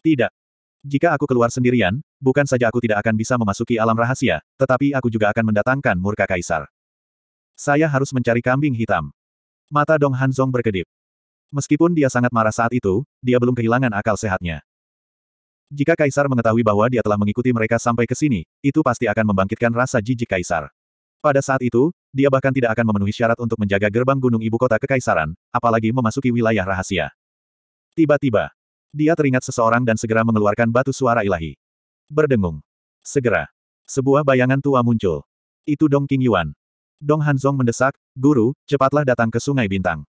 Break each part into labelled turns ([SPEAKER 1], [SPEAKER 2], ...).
[SPEAKER 1] Tidak. Jika aku keluar sendirian, bukan saja aku tidak akan bisa memasuki alam rahasia, tetapi aku juga akan mendatangkan murka kaisar. Saya harus mencari kambing hitam. Mata Dong Hanzong berkedip. Meskipun dia sangat marah saat itu, dia belum kehilangan akal sehatnya. Jika kaisar mengetahui bahwa dia telah mengikuti mereka sampai ke sini, itu pasti akan membangkitkan rasa jijik kaisar. Pada saat itu, dia bahkan tidak akan memenuhi syarat untuk menjaga gerbang gunung ibu kota kekaisaran, apalagi memasuki wilayah rahasia. Tiba-tiba, dia teringat seseorang dan segera mengeluarkan batu suara ilahi. Berdengung. Segera. Sebuah bayangan tua muncul. Itu Dong King Yuan. Dong Hanzong mendesak, Guru, cepatlah datang ke Sungai Bintang.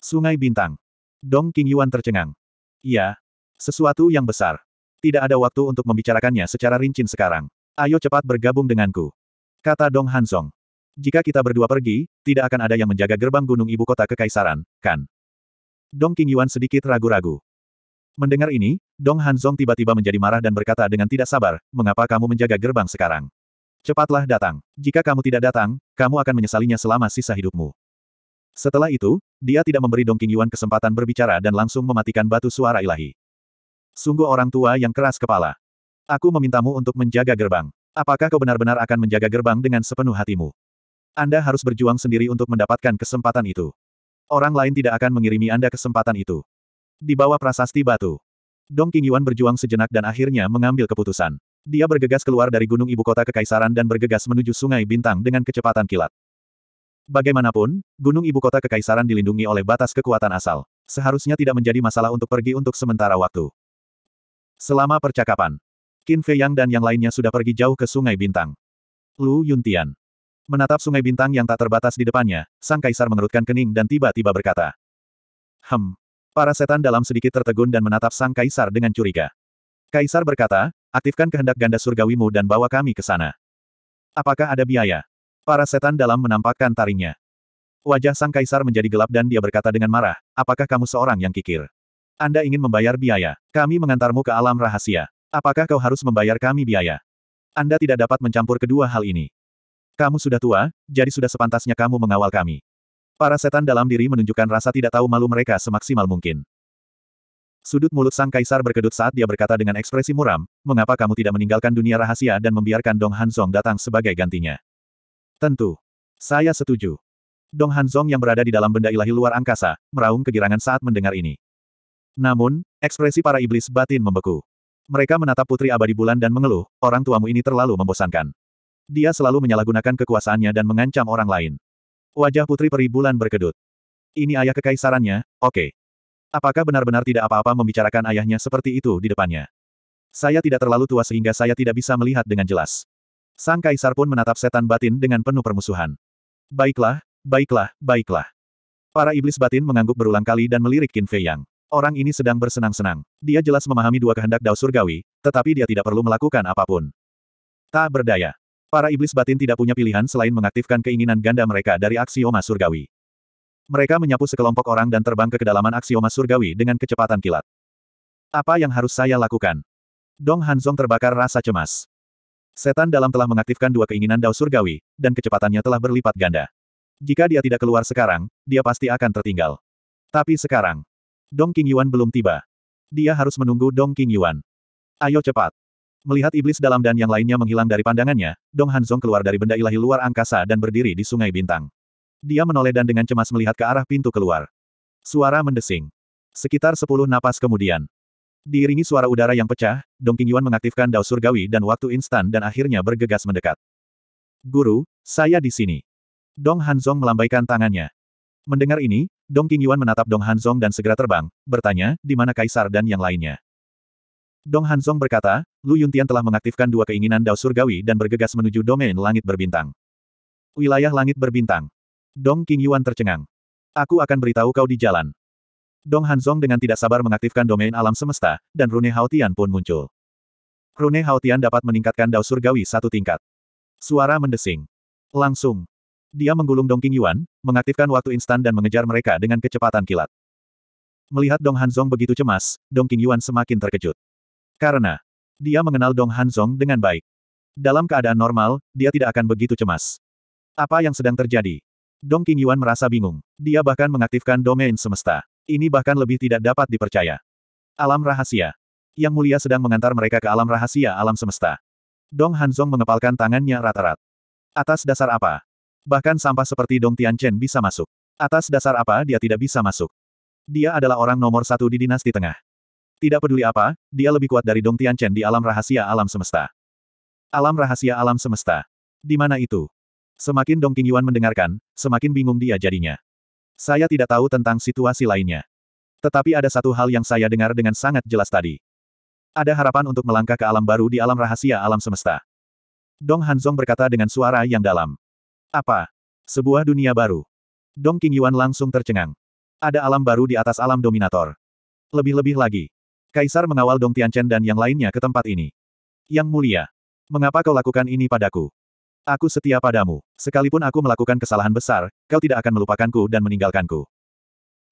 [SPEAKER 1] Sungai Bintang. Dong King Yuan tercengang. Ya, Sesuatu yang besar. Tidak ada waktu untuk membicarakannya secara rincin sekarang. Ayo cepat bergabung denganku. Kata Dong Hanzong. Jika kita berdua pergi, tidak akan ada yang menjaga gerbang gunung ibu kota kekaisaran, kan? Dong King Yuan sedikit ragu-ragu. Mendengar ini, Dong Hanzong tiba-tiba menjadi marah dan berkata dengan tidak sabar, mengapa kamu menjaga gerbang sekarang? Cepatlah datang. Jika kamu tidak datang, kamu akan menyesalinya selama sisa hidupmu. Setelah itu, dia tidak memberi Dong Qingyuan kesempatan berbicara dan langsung mematikan batu suara ilahi. Sungguh orang tua yang keras kepala. Aku memintamu untuk menjaga gerbang. Apakah kau benar-benar akan menjaga gerbang dengan sepenuh hatimu? Anda harus berjuang sendiri untuk mendapatkan kesempatan itu. Orang lain tidak akan mengirimi Anda kesempatan itu di bawah prasasti batu. Dong Yuan berjuang sejenak dan akhirnya mengambil keputusan. Dia bergegas keluar dari gunung ibu kota kekaisaran dan bergegas menuju sungai bintang dengan kecepatan kilat. Bagaimanapun, gunung ibu kota kekaisaran dilindungi oleh batas kekuatan asal. Seharusnya tidak menjadi masalah untuk pergi untuk sementara waktu. Selama percakapan, Qin Fei Yang dan yang lainnya sudah pergi jauh ke sungai bintang. Lu Yuntian. Menatap sungai bintang yang tak terbatas di depannya, sang kaisar mengerutkan kening dan tiba-tiba berkata. Hem, Para setan dalam sedikit tertegun dan menatap sang kaisar dengan curiga. Kaisar berkata, aktifkan kehendak ganda surgawimu dan bawa kami ke sana. Apakah ada biaya? Para setan dalam menampakkan taringnya. Wajah sang kaisar menjadi gelap dan dia berkata dengan marah, apakah kamu seorang yang kikir? Anda ingin membayar biaya. Kami mengantarmu ke alam rahasia. Apakah kau harus membayar kami biaya? Anda tidak dapat mencampur kedua hal ini. Kamu sudah tua, jadi sudah sepantasnya kamu mengawal kami. Para setan dalam diri menunjukkan rasa tidak tahu malu mereka semaksimal mungkin. Sudut mulut sang kaisar berkedut saat dia berkata dengan ekspresi muram, mengapa kamu tidak meninggalkan dunia rahasia dan membiarkan Dong Hanzong datang sebagai gantinya? Tentu. Saya setuju. Dong Hanzong yang berada di dalam benda ilahi luar angkasa, meraung kegirangan saat mendengar ini. Namun, ekspresi para iblis batin membeku. Mereka menatap putri abadi bulan dan mengeluh, orang tuamu ini terlalu membosankan. Dia selalu menyalahgunakan kekuasaannya dan mengancam orang lain. Wajah Putri peri bulan berkedut. Ini ayah kekaisarannya, oke. Okay. Apakah benar-benar tidak apa-apa membicarakan ayahnya seperti itu di depannya? Saya tidak terlalu tua sehingga saya tidak bisa melihat dengan jelas. Sang kaisar pun menatap setan batin dengan penuh permusuhan. Baiklah, baiklah, baiklah. Para iblis batin mengangguk berulang kali dan melirik Qin Fei Yang. Orang ini sedang bersenang-senang. Dia jelas memahami dua kehendak Dao Surgawi, tetapi dia tidak perlu melakukan apapun. Tak berdaya. Para iblis batin tidak punya pilihan selain mengaktifkan keinginan ganda mereka dari aksioma surgawi. Mereka menyapu sekelompok orang dan terbang ke kedalaman aksioma surgawi dengan kecepatan kilat. Apa yang harus saya lakukan? Dong Hanzong terbakar rasa cemas. Setan dalam telah mengaktifkan dua keinginan Dao Surgawi, dan kecepatannya telah berlipat ganda. Jika dia tidak keluar sekarang, dia pasti akan tertinggal. Tapi sekarang, Dong King Yuan belum tiba. Dia harus menunggu Dong King Yuan. Ayo cepat. Melihat iblis dalam dan yang lainnya menghilang dari pandangannya, Dong Hanzong keluar dari benda ilahi luar angkasa dan berdiri di sungai bintang. Dia menoleh dan dengan cemas melihat ke arah pintu keluar. Suara mendesing. Sekitar sepuluh napas kemudian. Diiringi suara udara yang pecah, Dong Yuan mengaktifkan dao surgawi dan waktu instan dan akhirnya bergegas mendekat. Guru, saya di sini. Dong Hanzong melambaikan tangannya. Mendengar ini, Dong Yuan menatap Dong Hanzong dan segera terbang, bertanya, di mana Kaisar dan yang lainnya. Dong Hanzong berkata, Lu Yuntian telah mengaktifkan dua keinginan Dao Surgawi dan bergegas menuju domain langit berbintang. Wilayah langit berbintang. Dong King Yuan tercengang. Aku akan beritahu kau di jalan. Dong Hanzong dengan tidak sabar mengaktifkan domain alam semesta, dan Rune Haotian pun muncul. Rune Haotian dapat meningkatkan Dao Surgawi satu tingkat. Suara mendesing. Langsung. Dia menggulung Dong King Yuan, mengaktifkan waktu instan dan mengejar mereka dengan kecepatan kilat. Melihat Dong Hanzong begitu cemas, Dong King Yuan semakin terkejut. Karena dia mengenal Dong Hanzong dengan baik. Dalam keadaan normal, dia tidak akan begitu cemas. Apa yang sedang terjadi? Dong Qingyuan merasa bingung. Dia bahkan mengaktifkan domain semesta. Ini bahkan lebih tidak dapat dipercaya. Alam rahasia. Yang mulia sedang mengantar mereka ke alam rahasia alam semesta. Dong Hanzong mengepalkan tangannya rata-rat. Atas dasar apa? Bahkan sampah seperti Dong Tianchen bisa masuk. Atas dasar apa dia tidak bisa masuk? Dia adalah orang nomor satu di dinasti tengah. Tidak peduli apa, dia lebih kuat dari Dong Tianchen di alam rahasia alam semesta. Alam rahasia alam semesta. Di mana itu? Semakin Dong Yuan mendengarkan, semakin bingung dia jadinya. Saya tidak tahu tentang situasi lainnya. Tetapi ada satu hal yang saya dengar dengan sangat jelas tadi. Ada harapan untuk melangkah ke alam baru di alam rahasia alam semesta. Dong Hanzong berkata dengan suara yang dalam. Apa? Sebuah dunia baru. Dong Yuan langsung tercengang. Ada alam baru di atas alam dominator. Lebih-lebih lagi, Kaisar mengawal Dong Tianchen dan yang lainnya ke tempat ini. Yang mulia, mengapa kau lakukan ini padaku? Aku setia padamu. Sekalipun aku melakukan kesalahan besar, kau tidak akan melupakanku dan meninggalkanku.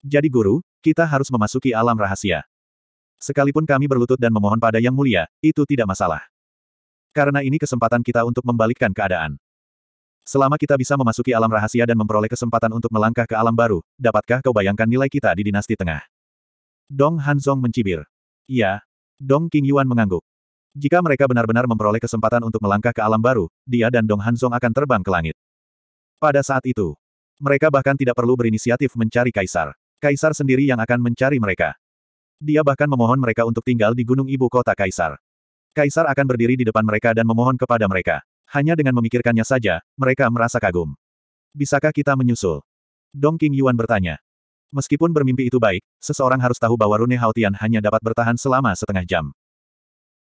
[SPEAKER 1] Jadi guru, kita harus memasuki alam rahasia. Sekalipun kami berlutut dan memohon pada Yang Mulia, itu tidak masalah. Karena ini kesempatan kita untuk membalikkan keadaan. Selama kita bisa memasuki alam rahasia dan memperoleh kesempatan untuk melangkah ke alam baru, dapatkah kau bayangkan nilai kita di dinasti tengah? Dong Hanzong mencibir. Iya. Dong King Yuan mengangguk. Jika mereka benar-benar memperoleh kesempatan untuk melangkah ke alam baru, dia dan Dong Hanzong akan terbang ke langit. Pada saat itu, mereka bahkan tidak perlu berinisiatif mencari Kaisar. Kaisar sendiri yang akan mencari mereka. Dia bahkan memohon mereka untuk tinggal di gunung ibu kota Kaisar. Kaisar akan berdiri di depan mereka dan memohon kepada mereka. Hanya dengan memikirkannya saja, mereka merasa kagum. Bisakah kita menyusul? Dong King Yuan bertanya. Meskipun bermimpi itu baik, seseorang harus tahu bahwa Rune Haotian hanya dapat bertahan selama setengah jam.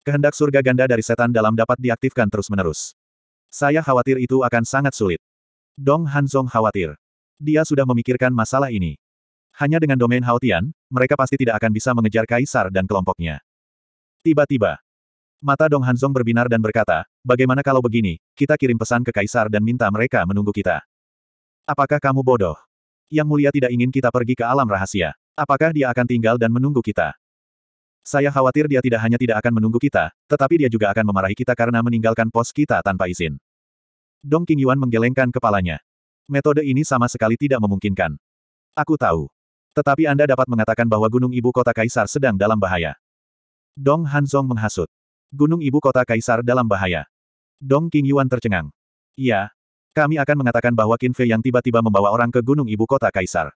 [SPEAKER 1] Kehendak surga ganda dari setan dalam dapat diaktifkan terus-menerus. Saya khawatir itu akan sangat sulit. Dong Hanzong khawatir. Dia sudah memikirkan masalah ini. Hanya dengan domain Haotian, mereka pasti tidak akan bisa mengejar Kaisar dan kelompoknya. Tiba-tiba, mata Dong Hanzong berbinar dan berkata, bagaimana kalau begini, kita kirim pesan ke Kaisar dan minta mereka menunggu kita. Apakah kamu bodoh? Yang mulia tidak ingin kita pergi ke alam rahasia. Apakah dia akan tinggal dan menunggu kita? Saya khawatir dia tidak hanya tidak akan menunggu kita, tetapi dia juga akan memarahi kita karena meninggalkan pos kita tanpa izin. Dong King Yuan menggelengkan kepalanya. Metode ini sama sekali tidak memungkinkan. Aku tahu. Tetapi Anda dapat mengatakan bahwa Gunung Ibu Kota Kaisar sedang dalam bahaya. Dong Hanzong menghasut. Gunung Ibu Kota Kaisar dalam bahaya. Dong King Yuan tercengang. Iya, kami akan mengatakan bahwa Qin Fei yang tiba-tiba membawa orang ke gunung ibu kota Kaisar.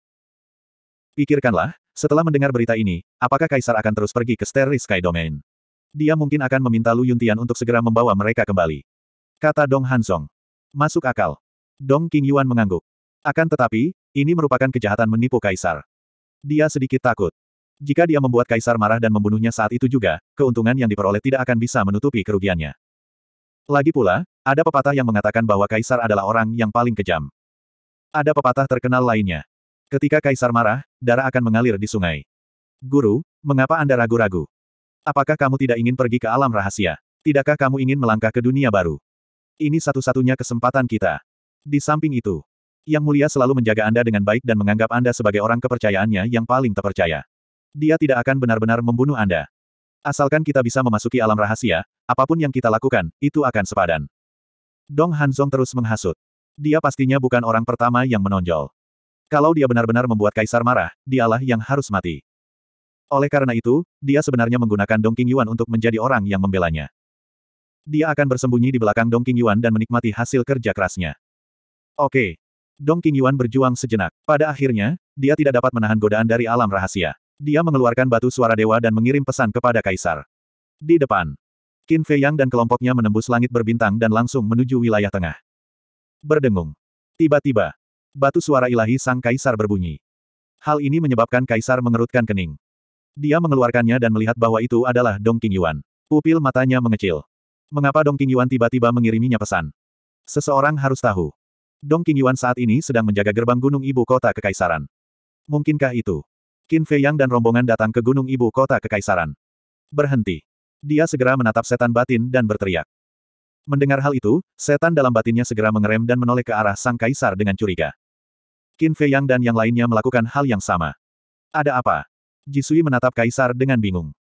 [SPEAKER 1] Pikirkanlah, setelah mendengar berita ini, apakah Kaisar akan terus pergi ke Steri Sky Domain? Dia mungkin akan meminta Lu Yuntian untuk segera membawa mereka kembali. Kata Dong Hansong. Masuk akal. Dong King Yuan mengangguk. Akan tetapi, ini merupakan kejahatan menipu Kaisar. Dia sedikit takut. Jika dia membuat Kaisar marah dan membunuhnya saat itu juga, keuntungan yang diperoleh tidak akan bisa menutupi kerugiannya. Lagi pula, ada pepatah yang mengatakan bahwa kaisar adalah orang yang paling kejam. Ada pepatah terkenal lainnya. Ketika kaisar marah, darah akan mengalir di sungai. Guru, mengapa Anda ragu-ragu? Apakah kamu tidak ingin pergi ke alam rahasia? Tidakkah kamu ingin melangkah ke dunia baru? Ini satu-satunya kesempatan kita. Di samping itu, Yang Mulia selalu menjaga Anda dengan baik dan menganggap Anda sebagai orang kepercayaannya yang paling terpercaya. Dia tidak akan benar-benar membunuh Anda. Asalkan kita bisa memasuki alam rahasia, apapun yang kita lakukan, itu akan sepadan. Dong Hanzong terus menghasut. Dia pastinya bukan orang pertama yang menonjol. Kalau dia benar-benar membuat kaisar marah, dialah yang harus mati. Oleh karena itu, dia sebenarnya menggunakan Dong Qingyuan untuk menjadi orang yang membelanya. Dia akan bersembunyi di belakang Dong Qingyuan dan menikmati hasil kerja kerasnya. Oke. Dong Qingyuan berjuang sejenak. Pada akhirnya, dia tidak dapat menahan godaan dari alam rahasia. Dia mengeluarkan batu suara dewa dan mengirim pesan kepada kaisar. Di depan, Qin Fei Yang dan kelompoknya menembus langit berbintang dan langsung menuju wilayah tengah. Berdengung. Tiba-tiba, batu suara ilahi sang kaisar berbunyi. Hal ini menyebabkan kaisar mengerutkan kening. Dia mengeluarkannya dan melihat bahwa itu adalah Dong King Yuan. Pupil matanya mengecil. Mengapa Dong King Yuan tiba-tiba mengiriminya pesan? Seseorang harus tahu. Dong King Yuan saat ini sedang menjaga gerbang gunung ibu kota kekaisaran. Mungkinkah itu? Qin Fei Yang dan rombongan datang ke gunung ibu kota kekaisaran. Berhenti. Dia segera menatap setan batin dan berteriak. Mendengar hal itu, setan dalam batinnya segera mengerem dan menoleh ke arah sang kaisar dengan curiga. Qin Fei Yang dan yang lainnya melakukan hal yang sama. Ada apa? Jisui menatap kaisar dengan bingung.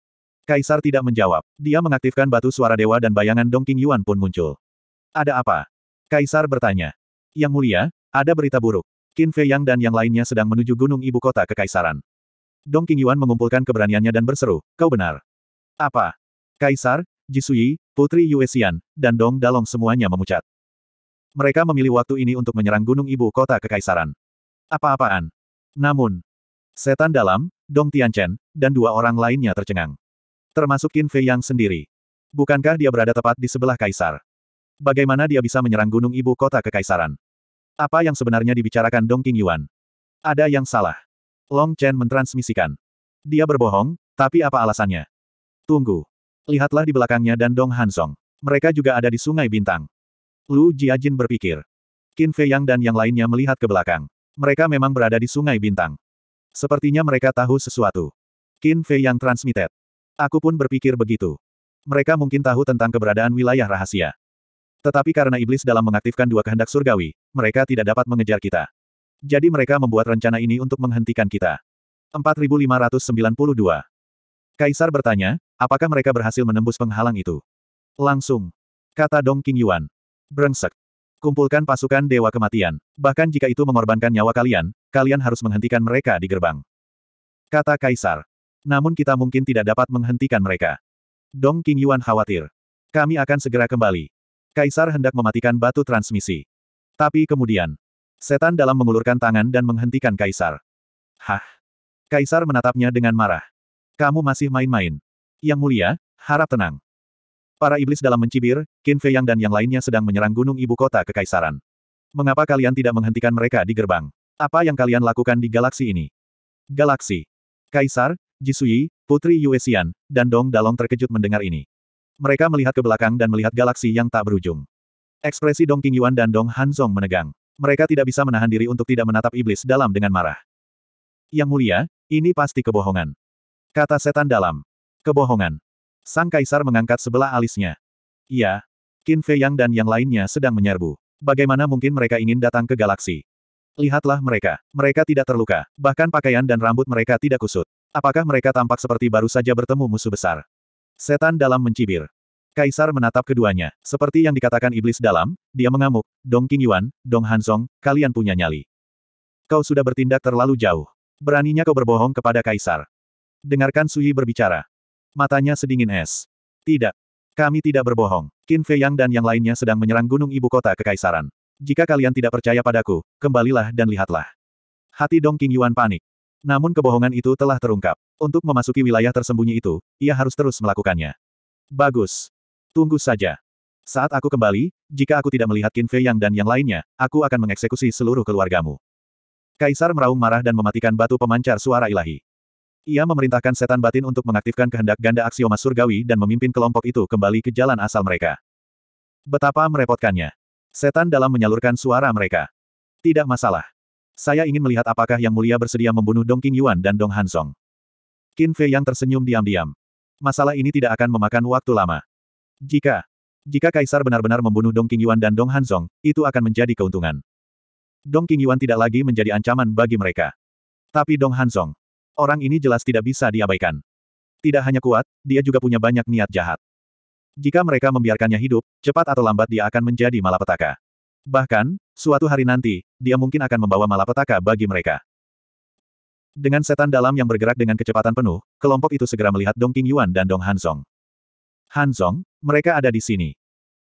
[SPEAKER 1] Kaisar tidak menjawab. Dia mengaktifkan batu suara dewa dan bayangan Dong Dongking Yuan pun muncul. Ada apa? Kaisar bertanya. Yang mulia, ada berita buruk. Qin Fei Yang dan yang lainnya sedang menuju gunung ibu kota kekaisaran. Dong Qing Yuan mengumpulkan keberaniannya dan berseru, kau benar. Apa? Kaisar, Jisui, Putri Yuesian, dan Dong Dalong semuanya memucat. Mereka memilih waktu ini untuk menyerang gunung ibu kota kekaisaran. Apa-apaan. Namun, setan dalam, Dong Tianchen, dan dua orang lainnya tercengang. Termasuk Qin Fei Yang sendiri. Bukankah dia berada tepat di sebelah kaisar? Bagaimana dia bisa menyerang gunung ibu kota kekaisaran? Apa yang sebenarnya dibicarakan Dong King Yuan? Ada yang salah. Long Chen mentransmisikan. Dia berbohong, tapi apa alasannya? Tunggu. Lihatlah di belakangnya dan Dong Hansong. Mereka juga ada di Sungai Bintang. Lu Jiajin berpikir. Qin Fei Yang dan yang lainnya melihat ke belakang. Mereka memang berada di Sungai Bintang. Sepertinya mereka tahu sesuatu. Qin Fei Yang transmitted. Aku pun berpikir begitu. Mereka mungkin tahu tentang keberadaan wilayah rahasia. Tetapi karena iblis dalam mengaktifkan dua kehendak surgawi, mereka tidak dapat mengejar kita. Jadi mereka membuat rencana ini untuk menghentikan kita. 4592 Kaisar bertanya, apakah mereka berhasil menembus penghalang itu? Langsung. Kata Dong King Yuan. Brengsek. Kumpulkan pasukan Dewa Kematian. Bahkan jika itu mengorbankan nyawa kalian, kalian harus menghentikan mereka di gerbang. Kata Kaisar. Namun kita mungkin tidak dapat menghentikan mereka. Dong King Yuan khawatir. Kami akan segera kembali. Kaisar hendak mematikan batu transmisi. Tapi kemudian, setan dalam mengulurkan tangan dan menghentikan Kaisar. Hah? Kaisar menatapnya dengan marah. Kamu masih main-main. Yang mulia, harap tenang. Para iblis dalam mencibir, Qin Fei Yang dan yang lainnya sedang menyerang gunung ibu kota kekaisaran. Mengapa kalian tidak menghentikan mereka di gerbang? Apa yang kalian lakukan di galaksi ini? Galaksi. Kaisar, Jisui, Putri Yuexian, dan Dong Dalong terkejut mendengar ini. Mereka melihat ke belakang dan melihat galaksi yang tak berujung. Ekspresi Dong Yuan dan Dong Hanzong menegang. Mereka tidak bisa menahan diri untuk tidak menatap iblis dalam dengan marah. Yang mulia, ini pasti kebohongan. Kata setan dalam. Kebohongan. Sang kaisar mengangkat sebelah alisnya. Iya. Qin Fei Yang dan yang lainnya sedang menyerbu. Bagaimana mungkin mereka ingin datang ke galaksi? Lihatlah mereka. Mereka tidak terluka. Bahkan pakaian dan rambut mereka tidak kusut. Apakah mereka tampak seperti baru saja bertemu musuh besar? Setan dalam mencibir. Kaisar menatap keduanya. Seperti yang dikatakan iblis dalam, dia mengamuk, Dong king yuan Dong hansong kalian punya nyali. Kau sudah bertindak terlalu jauh. Beraninya kau berbohong kepada Kaisar. Dengarkan Sui berbicara. Matanya sedingin es. Tidak. Kami tidak berbohong. Qin Fei Yang dan yang lainnya sedang menyerang gunung ibu kota kekaisaran. Jika kalian tidak percaya padaku, kembalilah dan lihatlah. Hati Dong King Yuan panik. Namun kebohongan itu telah terungkap. Untuk memasuki wilayah tersembunyi itu, ia harus terus melakukannya. Bagus. Tunggu saja. Saat aku kembali, jika aku tidak melihat Qin Fei Yang dan yang lainnya, aku akan mengeksekusi seluruh keluargamu. Kaisar meraung marah dan mematikan batu pemancar suara ilahi. Ia memerintahkan setan batin untuk mengaktifkan kehendak ganda aksioma surgawi dan memimpin kelompok itu kembali ke jalan asal mereka. Betapa merepotkannya. Setan dalam menyalurkan suara mereka. Tidak masalah. Saya ingin melihat apakah Yang Mulia bersedia membunuh Dong King Yuan dan Dong Han Song. Qin Fei yang tersenyum diam-diam. Masalah ini tidak akan memakan waktu lama. Jika jika Kaisar benar-benar membunuh Dong king yuan dan Dong Song, itu akan menjadi keuntungan. Dong king yuan tidak lagi menjadi ancaman bagi mereka. Tapi Dong Song, Orang ini jelas tidak bisa diabaikan. Tidak hanya kuat, dia juga punya banyak niat jahat. Jika mereka membiarkannya hidup, cepat atau lambat dia akan menjadi malapetaka. Bahkan, suatu hari nanti, dia mungkin akan membawa malapetaka bagi mereka. Dengan setan dalam yang bergerak dengan kecepatan penuh, kelompok itu segera melihat Dong King Yuan dan Dong Hanzong. Hanzong, mereka ada di sini.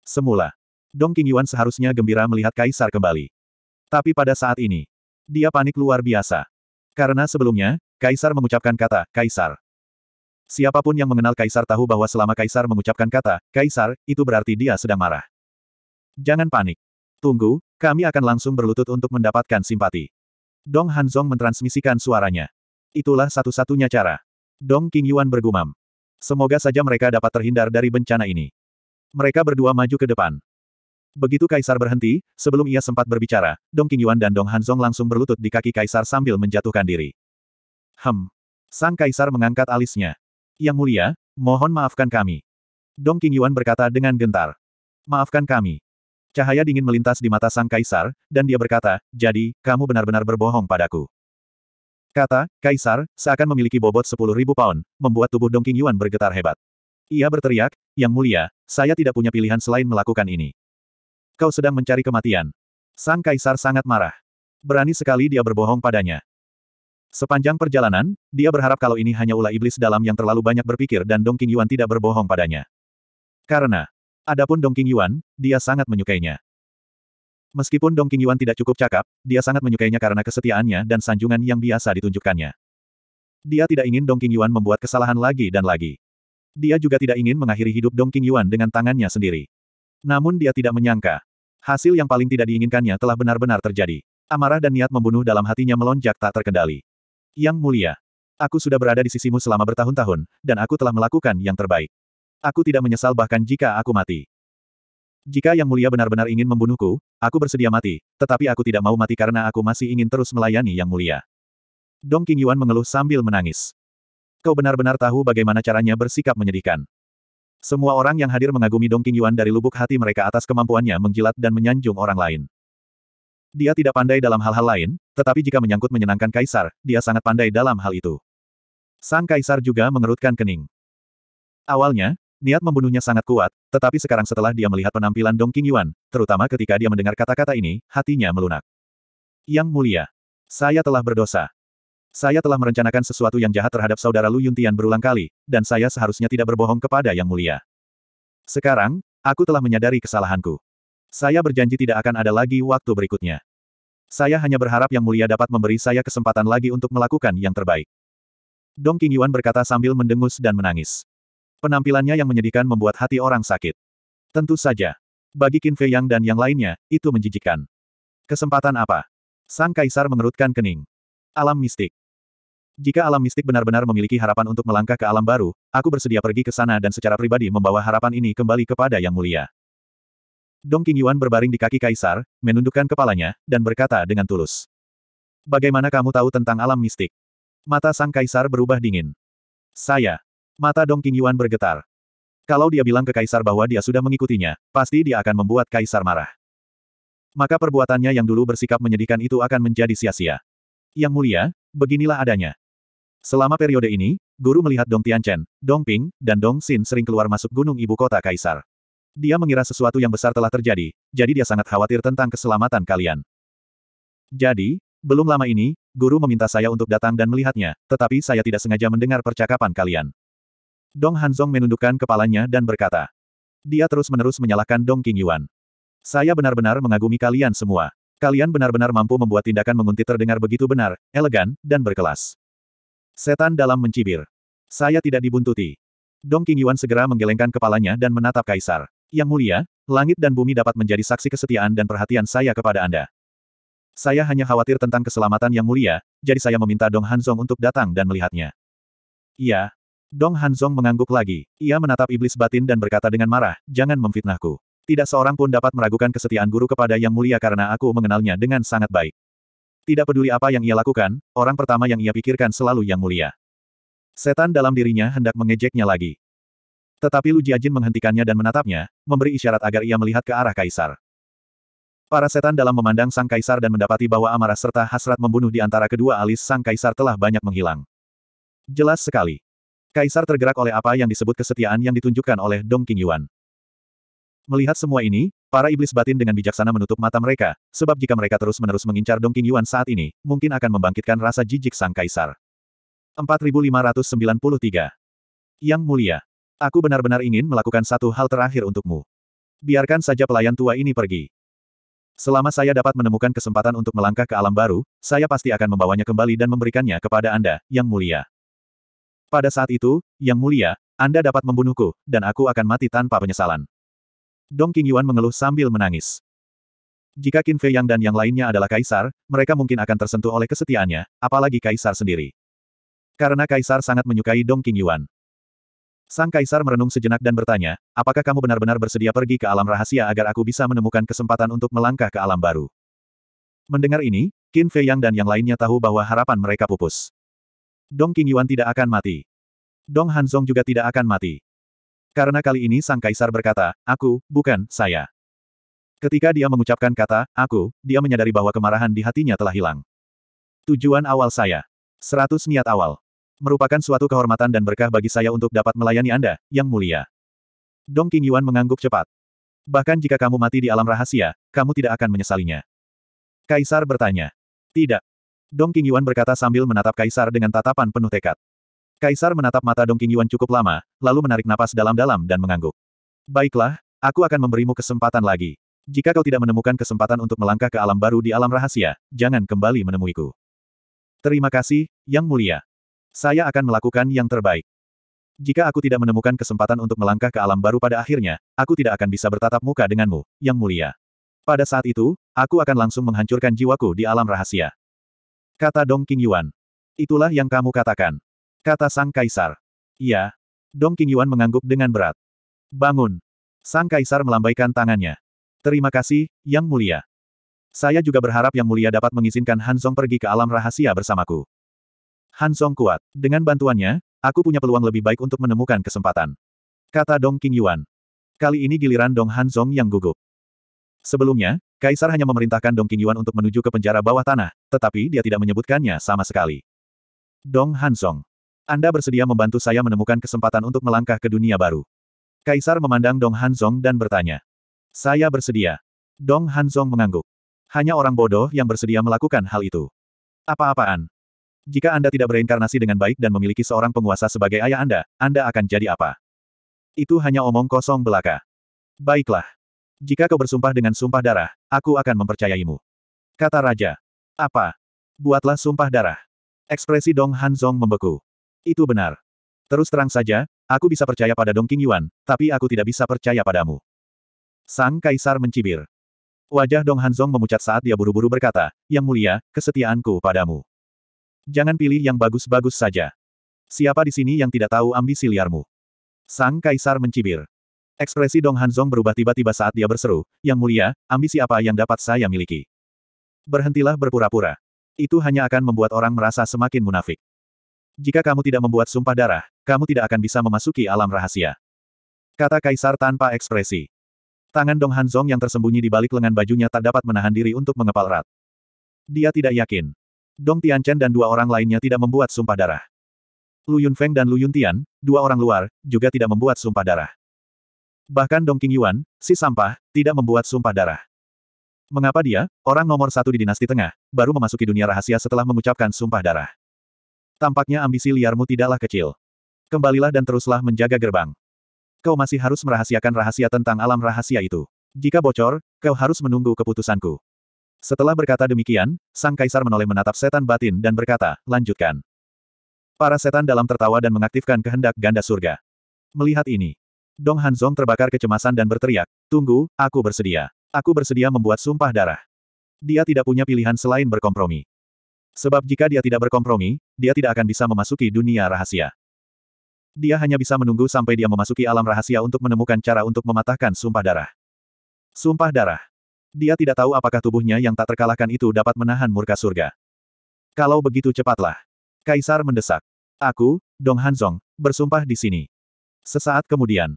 [SPEAKER 1] Semula, Dong King Yuan seharusnya gembira melihat Kaisar kembali. Tapi pada saat ini, dia panik luar biasa. Karena sebelumnya, Kaisar mengucapkan kata, Kaisar. Siapapun yang mengenal Kaisar tahu bahwa selama Kaisar mengucapkan kata, Kaisar, itu berarti dia sedang marah. Jangan panik. Tunggu, kami akan langsung berlutut untuk mendapatkan simpati. Dong Hanzong mentransmisikan suaranya. Itulah satu-satunya cara. Dong King Yuan bergumam. Semoga saja mereka dapat terhindar dari bencana ini. Mereka berdua maju ke depan. Begitu Kaisar berhenti, sebelum ia sempat berbicara, Dong King Yuan dan Dong Hanzong langsung berlutut di kaki Kaisar sambil menjatuhkan diri. Hem. Sang kaisar mengangkat alisnya. Yang mulia, mohon maafkan kami. Dong Yuan berkata dengan gentar. Maafkan kami. Cahaya dingin melintas di mata sang kaisar, dan dia berkata, jadi, kamu benar-benar berbohong padaku. Kata, kaisar, seakan memiliki bobot sepuluh ribu pound, membuat tubuh Dong Yuan bergetar hebat. Ia berteriak, yang mulia, saya tidak punya pilihan selain melakukan ini. Kau sedang mencari kematian. Sang kaisar sangat marah. Berani sekali dia berbohong padanya. Sepanjang perjalanan, dia berharap kalau ini hanya ulah iblis dalam yang terlalu banyak berpikir dan Dong Qing Yuan tidak berbohong padanya. Karena, adapun Dong Qing Yuan, dia sangat menyukainya. Meskipun Dong Qing Yuan tidak cukup cakap, dia sangat menyukainya karena kesetiaannya dan sanjungan yang biasa ditunjukkannya. Dia tidak ingin Dong Qing Yuan membuat kesalahan lagi dan lagi. Dia juga tidak ingin mengakhiri hidup Dong Qing Yuan dengan tangannya sendiri. Namun dia tidak menyangka. Hasil yang paling tidak diinginkannya telah benar-benar terjadi. Amarah dan niat membunuh dalam hatinya melonjak tak terkendali. Yang mulia, aku sudah berada di sisimu selama bertahun-tahun, dan aku telah melakukan yang terbaik. Aku tidak menyesal bahkan jika aku mati. Jika Yang Mulia benar-benar ingin membunuhku, aku bersedia mati, tetapi aku tidak mau mati karena aku masih ingin terus melayani Yang Mulia. Dong King Yuan mengeluh sambil menangis. Kau benar-benar tahu bagaimana caranya bersikap menyedihkan. Semua orang yang hadir mengagumi Dong King Yuan dari lubuk hati mereka atas kemampuannya menjilat dan menyanjung orang lain. Dia tidak pandai dalam hal-hal lain, tetapi jika menyangkut menyenangkan kaisar, dia sangat pandai dalam hal itu. Sang kaisar juga mengerutkan kening. Awalnya, niat membunuhnya sangat kuat, tetapi sekarang setelah dia melihat penampilan Dong King Yuan, terutama ketika dia mendengar kata-kata ini, hatinya melunak. Yang mulia, saya telah berdosa. Saya telah merencanakan sesuatu yang jahat terhadap saudara Lu Yuntian berulang kali, dan saya seharusnya tidak berbohong kepada Yang Mulia. Sekarang, aku telah menyadari kesalahanku. Saya berjanji tidak akan ada lagi waktu berikutnya. Saya hanya berharap Yang Mulia dapat memberi saya kesempatan lagi untuk melakukan yang terbaik. Dong King Yuan berkata sambil mendengus dan menangis. Penampilannya yang menyedihkan membuat hati orang sakit. Tentu saja. Bagi Qin Fei Yang dan yang lainnya, itu menjijikkan. Kesempatan apa? Sang Kaisar mengerutkan kening. Alam mistik. Jika alam mistik benar-benar memiliki harapan untuk melangkah ke alam baru, aku bersedia pergi ke sana dan secara pribadi membawa harapan ini kembali kepada Yang Mulia. Dong Yuan berbaring di kaki kaisar, menundukkan kepalanya, dan berkata dengan tulus. Bagaimana kamu tahu tentang alam mistik? Mata sang kaisar berubah dingin. Saya. Mata Dong Yuan bergetar. Kalau dia bilang ke kaisar bahwa dia sudah mengikutinya, pasti dia akan membuat kaisar marah. Maka perbuatannya yang dulu bersikap menyedihkan itu akan menjadi sia-sia. Yang mulia, beginilah adanya. Selama periode ini, guru melihat Dong Tianchen, Dong Ping, dan Dong Xin sering keluar masuk gunung ibu kota kaisar. Dia mengira sesuatu yang besar telah terjadi, jadi dia sangat khawatir tentang keselamatan kalian. Jadi, belum lama ini, guru meminta saya untuk datang dan melihatnya, tetapi saya tidak sengaja mendengar percakapan kalian. Dong Hanzong menundukkan kepalanya dan berkata. Dia terus-menerus menyalahkan Dong King Yuan. Saya benar-benar mengagumi kalian semua. Kalian benar-benar mampu membuat tindakan menguntit terdengar begitu benar, elegan, dan berkelas. Setan dalam mencibir. Saya tidak dibuntuti. Dong King Yuan segera menggelengkan kepalanya dan menatap Kaisar. Yang mulia, langit dan bumi dapat menjadi saksi kesetiaan dan perhatian saya kepada Anda. Saya hanya khawatir tentang keselamatan yang mulia, jadi saya meminta Dong Hanzong untuk datang dan melihatnya. Iya. Dong Hanzong mengangguk lagi. Ia menatap iblis batin dan berkata dengan marah, jangan memfitnahku. Tidak seorang pun dapat meragukan kesetiaan guru kepada yang mulia karena aku mengenalnya dengan sangat baik. Tidak peduli apa yang ia lakukan, orang pertama yang ia pikirkan selalu yang mulia. Setan dalam dirinya hendak mengejeknya lagi. Tetapi Lu Jiajin menghentikannya dan menatapnya, memberi isyarat agar ia melihat ke arah kaisar. Para setan dalam memandang sang kaisar dan mendapati bahwa amarah serta hasrat membunuh di antara kedua alis sang kaisar telah banyak menghilang. Jelas sekali. Kaisar tergerak oleh apa yang disebut kesetiaan yang ditunjukkan oleh Dong Yuan. Melihat semua ini, para iblis batin dengan bijaksana menutup mata mereka, sebab jika mereka terus-menerus mengincar Dong Yuan saat ini, mungkin akan membangkitkan rasa jijik sang kaisar. 4593. Yang Mulia. Aku benar-benar ingin melakukan satu hal terakhir untukmu. Biarkan saja pelayan tua ini pergi. Selama saya dapat menemukan kesempatan untuk melangkah ke alam baru, saya pasti akan membawanya kembali dan memberikannya kepada Anda, Yang Mulia. Pada saat itu, Yang Mulia, Anda dapat membunuhku, dan aku akan mati tanpa penyesalan. Dong King Yuan mengeluh sambil menangis. Jika Qin Fei Yang dan yang lainnya adalah kaisar, mereka mungkin akan tersentuh oleh kesetiaannya, apalagi kaisar sendiri. Karena kaisar sangat menyukai Dong King Yuan. Sang kaisar merenung sejenak dan bertanya, apakah kamu benar-benar bersedia pergi ke alam rahasia agar aku bisa menemukan kesempatan untuk melangkah ke alam baru? Mendengar ini, Qin Fei Yang dan yang lainnya tahu bahwa harapan mereka pupus. Dong Yuan tidak akan mati. Dong Hanzong juga tidak akan mati. Karena kali ini sang kaisar berkata, aku, bukan, saya. Ketika dia mengucapkan kata, aku, dia menyadari bahwa kemarahan di hatinya telah hilang. Tujuan awal saya. Seratus niat awal. Merupakan suatu kehormatan dan berkah bagi saya untuk dapat melayani Anda, Yang Mulia. Dong King Yuan mengangguk cepat. Bahkan jika kamu mati di alam rahasia, kamu tidak akan menyesalinya. Kaisar bertanya. Tidak. Dong King Yuan berkata sambil menatap Kaisar dengan tatapan penuh tekad. Kaisar menatap mata Dong King Yuan cukup lama, lalu menarik napas dalam-dalam dan mengangguk. Baiklah, aku akan memberimu kesempatan lagi. Jika kau tidak menemukan kesempatan untuk melangkah ke alam baru di alam rahasia, jangan kembali menemuiku. Terima kasih, Yang Mulia. Saya akan melakukan yang terbaik. Jika aku tidak menemukan kesempatan untuk melangkah ke alam baru pada akhirnya, aku tidak akan bisa bertatap muka denganmu, yang mulia. Pada saat itu, aku akan langsung menghancurkan jiwaku di alam rahasia. Kata Dong King Yuan. Itulah yang kamu katakan. Kata Sang Kaisar. Iya. Dong King Yuan mengangguk dengan berat. Bangun. Sang Kaisar melambaikan tangannya. Terima kasih, Yang Mulia. Saya juga berharap Yang Mulia dapat mengizinkan Han Song pergi ke alam rahasia bersamaku. Han Song kuat. Dengan bantuannya, aku punya peluang lebih baik untuk menemukan kesempatan. Kata Dong King Yuan. Kali ini giliran Dong Han Song yang gugup. Sebelumnya, Kaisar hanya memerintahkan Dong King Yuan untuk menuju ke penjara bawah tanah, tetapi dia tidak menyebutkannya sama sekali. Dong Han Song. Anda bersedia membantu saya menemukan kesempatan untuk melangkah ke dunia baru. Kaisar memandang Dong Han Song dan bertanya. Saya bersedia. Dong Han Song mengangguk. Hanya orang bodoh yang bersedia melakukan hal itu. Apa-apaan? Jika Anda tidak bereinkarnasi dengan baik dan memiliki seorang penguasa sebagai ayah Anda, Anda akan jadi apa? Itu hanya omong kosong belaka. Baiklah. Jika kau bersumpah dengan sumpah darah, aku akan mempercayaimu. Kata Raja. Apa? Buatlah sumpah darah. Ekspresi Dong Hanzong membeku. Itu benar. Terus terang saja, aku bisa percaya pada Dong King Yuan, tapi aku tidak bisa percaya padamu. Sang Kaisar mencibir. Wajah Dong Hanzong memucat saat dia buru-buru berkata, Yang mulia, kesetiaanku padamu. Jangan pilih yang bagus-bagus saja. Siapa di sini yang tidak tahu ambisi liarmu? Sang Kaisar mencibir. Ekspresi Dong Hanzong berubah tiba-tiba saat dia berseru, Yang mulia, ambisi apa yang dapat saya miliki? Berhentilah berpura-pura. Itu hanya akan membuat orang merasa semakin munafik. Jika kamu tidak membuat sumpah darah, kamu tidak akan bisa memasuki alam rahasia. Kata Kaisar tanpa ekspresi. Tangan Dong Hanzong yang tersembunyi di balik lengan bajunya tak dapat menahan diri untuk mengepal erat. Dia tidak yakin. Dong Tianchen dan dua orang lainnya tidak membuat sumpah darah. Lu Yunfeng dan Lu Yuntian, dua orang luar, juga tidak membuat sumpah darah. Bahkan Dong Qingyuan, si sampah, tidak membuat sumpah darah. Mengapa dia, orang nomor satu di dinasti tengah, baru memasuki dunia rahasia setelah mengucapkan sumpah darah? Tampaknya ambisi liarmu tidaklah kecil. Kembalilah dan teruslah menjaga gerbang. Kau masih harus merahasiakan rahasia tentang alam rahasia itu. Jika bocor, kau harus menunggu keputusanku. Setelah berkata demikian, sang kaisar menoleh menatap setan batin dan berkata, lanjutkan. Para setan dalam tertawa dan mengaktifkan kehendak ganda surga. Melihat ini, Dong Hanzong terbakar kecemasan dan berteriak, tunggu, aku bersedia. Aku bersedia membuat sumpah darah. Dia tidak punya pilihan selain berkompromi. Sebab jika dia tidak berkompromi, dia tidak akan bisa memasuki dunia rahasia. Dia hanya bisa menunggu sampai dia memasuki alam rahasia untuk menemukan cara untuk mematahkan sumpah darah. Sumpah darah. Dia tidak tahu apakah tubuhnya yang tak terkalahkan itu dapat menahan murka surga. Kalau begitu cepatlah. Kaisar mendesak. Aku, Dong Hanzong, bersumpah di sini. Sesaat kemudian.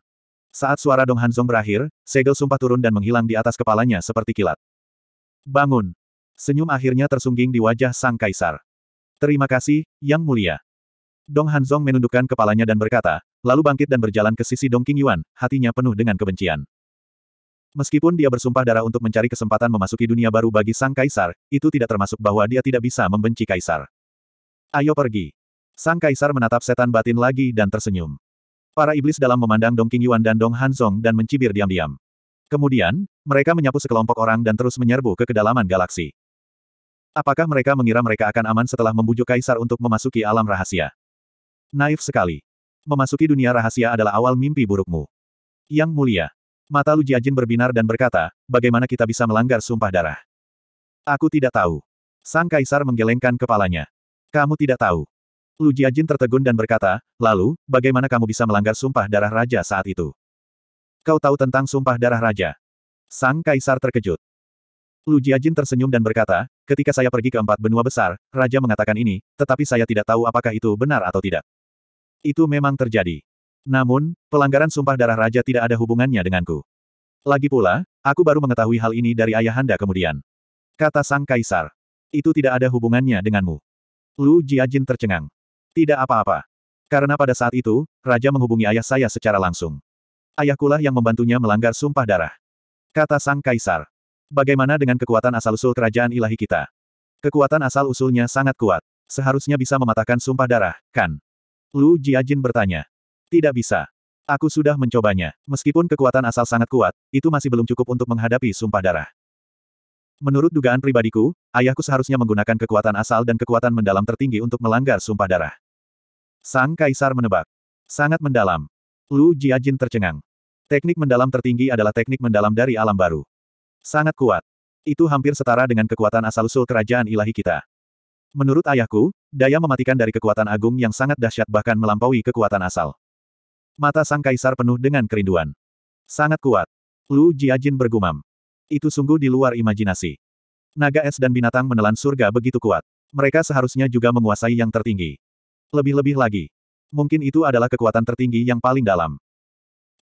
[SPEAKER 1] Saat suara Dong Hanzong berakhir, segel sumpah turun dan menghilang di atas kepalanya seperti kilat. Bangun. Senyum akhirnya tersungging di wajah sang kaisar. Terima kasih, Yang Mulia. Dong Hanzong menundukkan kepalanya dan berkata, lalu bangkit dan berjalan ke sisi Dong Qingyuan, hatinya penuh dengan kebencian. Meskipun dia bersumpah darah untuk mencari kesempatan memasuki dunia baru bagi sang kaisar, itu tidak termasuk bahwa dia tidak bisa membenci kaisar. Ayo pergi. Sang kaisar menatap setan batin lagi dan tersenyum. Para iblis dalam memandang Dong Yuan dan Dong Hanzong dan mencibir diam-diam. Kemudian, mereka menyapu sekelompok orang dan terus menyerbu ke kedalaman galaksi. Apakah mereka mengira mereka akan aman setelah membujuk kaisar untuk memasuki alam rahasia? Naif sekali. Memasuki dunia rahasia adalah awal mimpi burukmu. Yang mulia, Mata Lu Jiajin berbinar dan berkata, bagaimana kita bisa melanggar sumpah darah? Aku tidak tahu. Sang Kaisar menggelengkan kepalanya. Kamu tidak tahu. Lu Jiajin tertegun dan berkata, lalu, bagaimana kamu bisa melanggar sumpah darah raja saat itu? Kau tahu tentang sumpah darah raja? Sang Kaisar terkejut. Lu Jiajin tersenyum dan berkata, ketika saya pergi ke empat benua besar, Raja mengatakan ini, tetapi saya tidak tahu apakah itu benar atau tidak. Itu memang terjadi. Namun, pelanggaran sumpah darah raja tidak ada hubungannya denganku. Lagi pula, aku baru mengetahui hal ini dari ayahanda kemudian. Kata sang kaisar. Itu tidak ada hubungannya denganmu. Lu Jiajin tercengang. Tidak apa-apa. Karena pada saat itu, raja menghubungi ayah saya secara langsung. Ayahkulah yang membantunya melanggar sumpah darah. Kata sang kaisar. Bagaimana dengan kekuatan asal-usul kerajaan ilahi kita? Kekuatan asal-usulnya sangat kuat. Seharusnya bisa mematahkan sumpah darah, kan? Lu Jiajin bertanya. Tidak bisa. Aku sudah mencobanya. Meskipun kekuatan asal sangat kuat, itu masih belum cukup untuk menghadapi sumpah darah. Menurut dugaan pribadiku, ayahku seharusnya menggunakan kekuatan asal dan kekuatan mendalam tertinggi untuk melanggar sumpah darah. Sang Kaisar menebak. Sangat mendalam. Lu Jiajin tercengang. Teknik mendalam tertinggi adalah teknik mendalam dari alam baru. Sangat kuat. Itu hampir setara dengan kekuatan asal-usul kerajaan ilahi kita. Menurut ayahku, daya mematikan dari kekuatan agung yang sangat dahsyat bahkan melampaui kekuatan asal. Mata sang kaisar penuh dengan kerinduan. Sangat kuat. Lu Jiajin bergumam. Itu sungguh di luar imajinasi. Naga es dan binatang menelan surga begitu kuat. Mereka seharusnya juga menguasai yang tertinggi. Lebih-lebih lagi. Mungkin itu adalah kekuatan tertinggi yang paling dalam.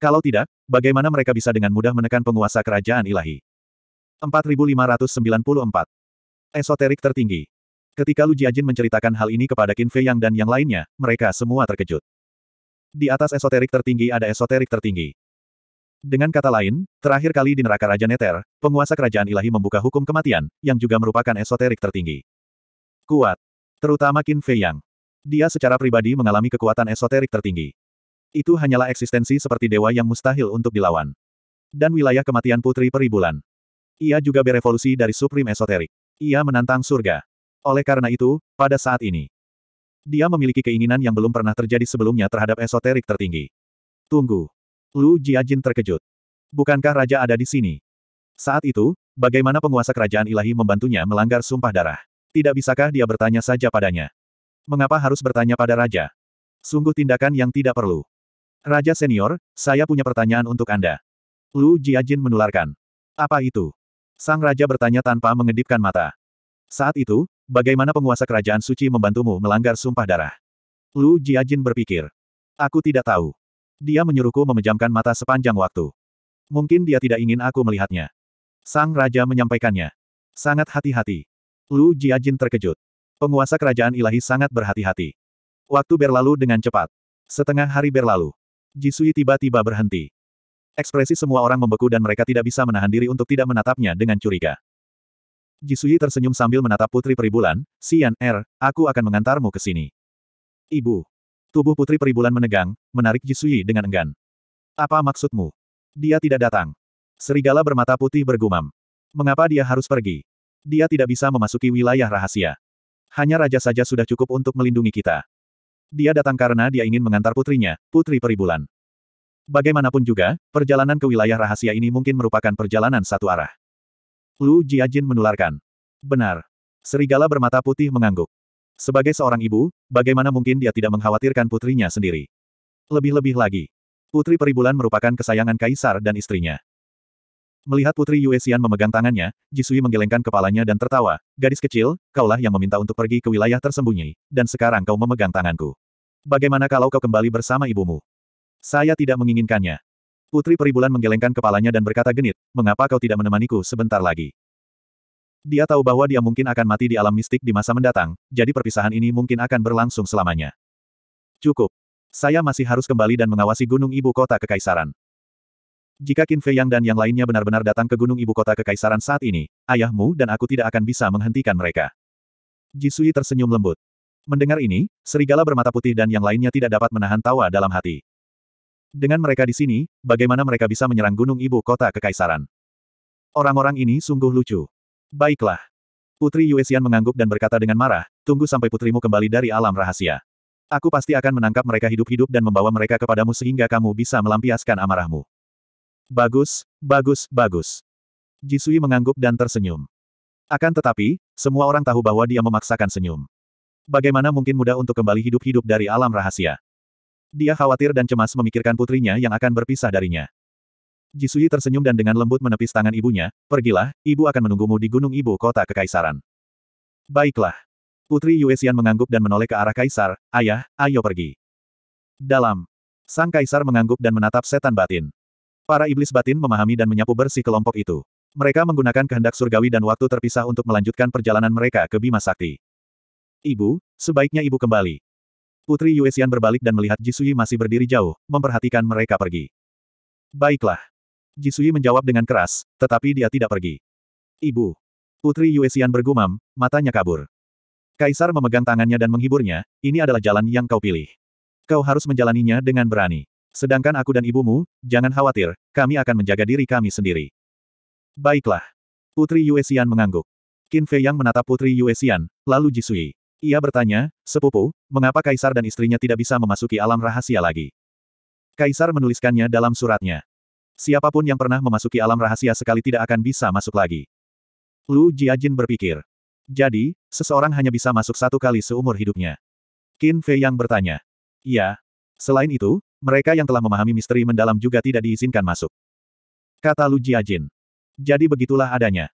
[SPEAKER 1] Kalau tidak, bagaimana mereka bisa dengan mudah menekan penguasa kerajaan ilahi? 4594. Esoterik tertinggi. Ketika Lu Jiajin menceritakan hal ini kepada Qin Fei Yang dan yang lainnya, mereka semua terkejut. Di atas esoterik tertinggi ada esoterik tertinggi. Dengan kata lain, terakhir kali di neraka Raja Neter, penguasa kerajaan ilahi membuka hukum kematian, yang juga merupakan esoterik tertinggi. Kuat. Terutama Qin Fei Yang. Dia secara pribadi mengalami kekuatan esoterik tertinggi. Itu hanyalah eksistensi seperti dewa yang mustahil untuk dilawan. Dan wilayah kematian Putri Peribulan. Ia juga berevolusi dari Supreme Esoterik. Ia menantang surga. Oleh karena itu, pada saat ini, dia memiliki keinginan yang belum pernah terjadi sebelumnya terhadap esoterik tertinggi. Tunggu. Lu Jiajin terkejut. Bukankah raja ada di sini? Saat itu, bagaimana penguasa kerajaan ilahi membantunya melanggar sumpah darah? Tidak bisakah dia bertanya saja padanya? Mengapa harus bertanya pada raja? Sungguh tindakan yang tidak perlu. Raja senior, saya punya pertanyaan untuk Anda. Lu Jiajin menularkan. Apa itu? Sang raja bertanya tanpa mengedipkan mata. Saat itu, Bagaimana penguasa kerajaan suci membantumu melanggar sumpah darah? Lu Jiajin berpikir. Aku tidak tahu. Dia menyuruhku memejamkan mata sepanjang waktu. Mungkin dia tidak ingin aku melihatnya. Sang Raja menyampaikannya. Sangat hati-hati. Lu Jiajin terkejut. Penguasa kerajaan ilahi sangat berhati-hati. Waktu berlalu dengan cepat. Setengah hari berlalu. Jisui tiba-tiba berhenti. Ekspresi semua orang membeku dan mereka tidak bisa menahan diri untuk tidak menatapnya dengan curiga. Jisui tersenyum sambil menatap Putri Peribulan, Sian Er, aku akan mengantarmu ke sini. Ibu. Tubuh Putri Peribulan menegang, menarik Jisui dengan enggan. Apa maksudmu? Dia tidak datang. Serigala bermata putih bergumam. Mengapa dia harus pergi? Dia tidak bisa memasuki wilayah rahasia. Hanya raja saja sudah cukup untuk melindungi kita. Dia datang karena dia ingin mengantar putrinya, Putri Peribulan. Bagaimanapun juga, perjalanan ke wilayah rahasia ini mungkin merupakan perjalanan satu arah. Lu Jiajin menularkan. Benar. Serigala bermata putih mengangguk. Sebagai seorang ibu, bagaimana mungkin dia tidak mengkhawatirkan putrinya sendiri? Lebih-lebih lagi, Putri Peribulan merupakan kesayangan kaisar dan istrinya. Melihat Putri Yuexian memegang tangannya, Jisui menggelengkan kepalanya dan tertawa, gadis kecil, kaulah yang meminta untuk pergi ke wilayah tersembunyi, dan sekarang kau memegang tanganku. Bagaimana kalau kau kembali bersama ibumu? Saya tidak menginginkannya. Putri Peribulan menggelengkan kepalanya dan berkata genit, mengapa kau tidak menemaniku sebentar lagi? Dia tahu bahwa dia mungkin akan mati di alam mistik di masa mendatang, jadi perpisahan ini mungkin akan berlangsung selamanya. Cukup. Saya masih harus kembali dan mengawasi gunung ibu kota kekaisaran. Jika Qin Fei Yang dan yang lainnya benar-benar datang ke gunung ibu kota kekaisaran saat ini, ayahmu dan aku tidak akan bisa menghentikan mereka. Jisui tersenyum lembut. Mendengar ini, serigala bermata putih dan yang lainnya tidak dapat menahan tawa dalam hati. Dengan mereka di sini, bagaimana mereka bisa menyerang gunung ibu kota kekaisaran? Orang-orang ini sungguh lucu. Baiklah. Putri Yuesian mengangguk dan berkata dengan marah, tunggu sampai putrimu kembali dari alam rahasia. Aku pasti akan menangkap mereka hidup-hidup dan membawa mereka kepadamu sehingga kamu bisa melampiaskan amarahmu. Bagus, bagus, bagus. Jisui mengangguk dan tersenyum. Akan tetapi, semua orang tahu bahwa dia memaksakan senyum. Bagaimana mungkin mudah untuk kembali hidup-hidup dari alam rahasia? Dia khawatir dan cemas memikirkan putrinya yang akan berpisah darinya. Jisui tersenyum dan dengan lembut menepis tangan ibunya, pergilah, ibu akan menunggumu di gunung ibu kota kekaisaran. Baiklah. Putri Yuexian mengangguk dan menoleh ke arah kaisar, ayah, ayo pergi. Dalam. Sang kaisar mengangguk dan menatap setan batin. Para iblis batin memahami dan menyapu bersih kelompok itu. Mereka menggunakan kehendak surgawi dan waktu terpisah untuk melanjutkan perjalanan mereka ke Bima Sakti. Ibu, sebaiknya ibu kembali. Putri Yuesian berbalik dan melihat Jisui masih berdiri jauh, memperhatikan mereka pergi. Baiklah. Jisui menjawab dengan keras, tetapi dia tidak pergi. Ibu. Putri Yuesian bergumam, matanya kabur. Kaisar memegang tangannya dan menghiburnya, ini adalah jalan yang kau pilih. Kau harus menjalaninya dengan berani. Sedangkan aku dan ibumu, jangan khawatir, kami akan menjaga diri kami sendiri. Baiklah. Putri Yuesian mengangguk. Qin Fei Yang menatap Putri Yuesian, lalu Jisui. Ia bertanya, sepupu, mengapa kaisar dan istrinya tidak bisa memasuki alam rahasia lagi? Kaisar menuliskannya dalam suratnya. Siapapun yang pernah memasuki alam rahasia sekali tidak akan bisa masuk lagi. Lu Jiajin berpikir. Jadi, seseorang hanya bisa masuk satu kali seumur hidupnya. Qin Fei yang bertanya. ya, Selain itu, mereka yang telah memahami misteri mendalam juga tidak diizinkan masuk. Kata Lu Jiajin. Jadi begitulah adanya.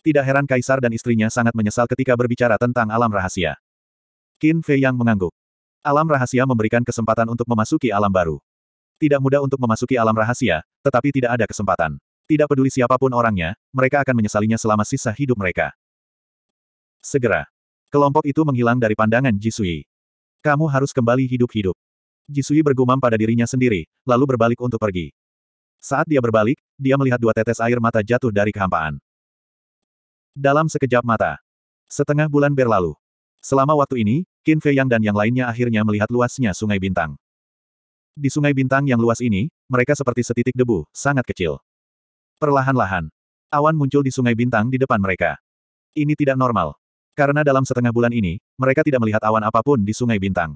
[SPEAKER 1] Tidak heran kaisar dan istrinya sangat menyesal ketika berbicara tentang alam rahasia. Qin Fei yang mengangguk. Alam rahasia memberikan kesempatan untuk memasuki alam baru. Tidak mudah untuk memasuki alam rahasia, tetapi tidak ada kesempatan. Tidak peduli siapapun orangnya, mereka akan menyesalinya selama sisa hidup mereka. Segera. Kelompok itu menghilang dari pandangan Jisui. Kamu harus kembali hidup-hidup. Jisui bergumam pada dirinya sendiri, lalu berbalik untuk pergi. Saat dia berbalik, dia melihat dua tetes air mata jatuh dari kehampaan. Dalam sekejap mata. Setengah bulan berlalu. Selama waktu ini, Qin Fei Yang dan yang lainnya akhirnya melihat luasnya Sungai Bintang. Di Sungai Bintang yang luas ini, mereka seperti setitik debu, sangat kecil. Perlahan-lahan, awan muncul di Sungai Bintang di depan mereka. Ini tidak normal. Karena dalam setengah bulan ini, mereka tidak melihat awan apapun di Sungai Bintang.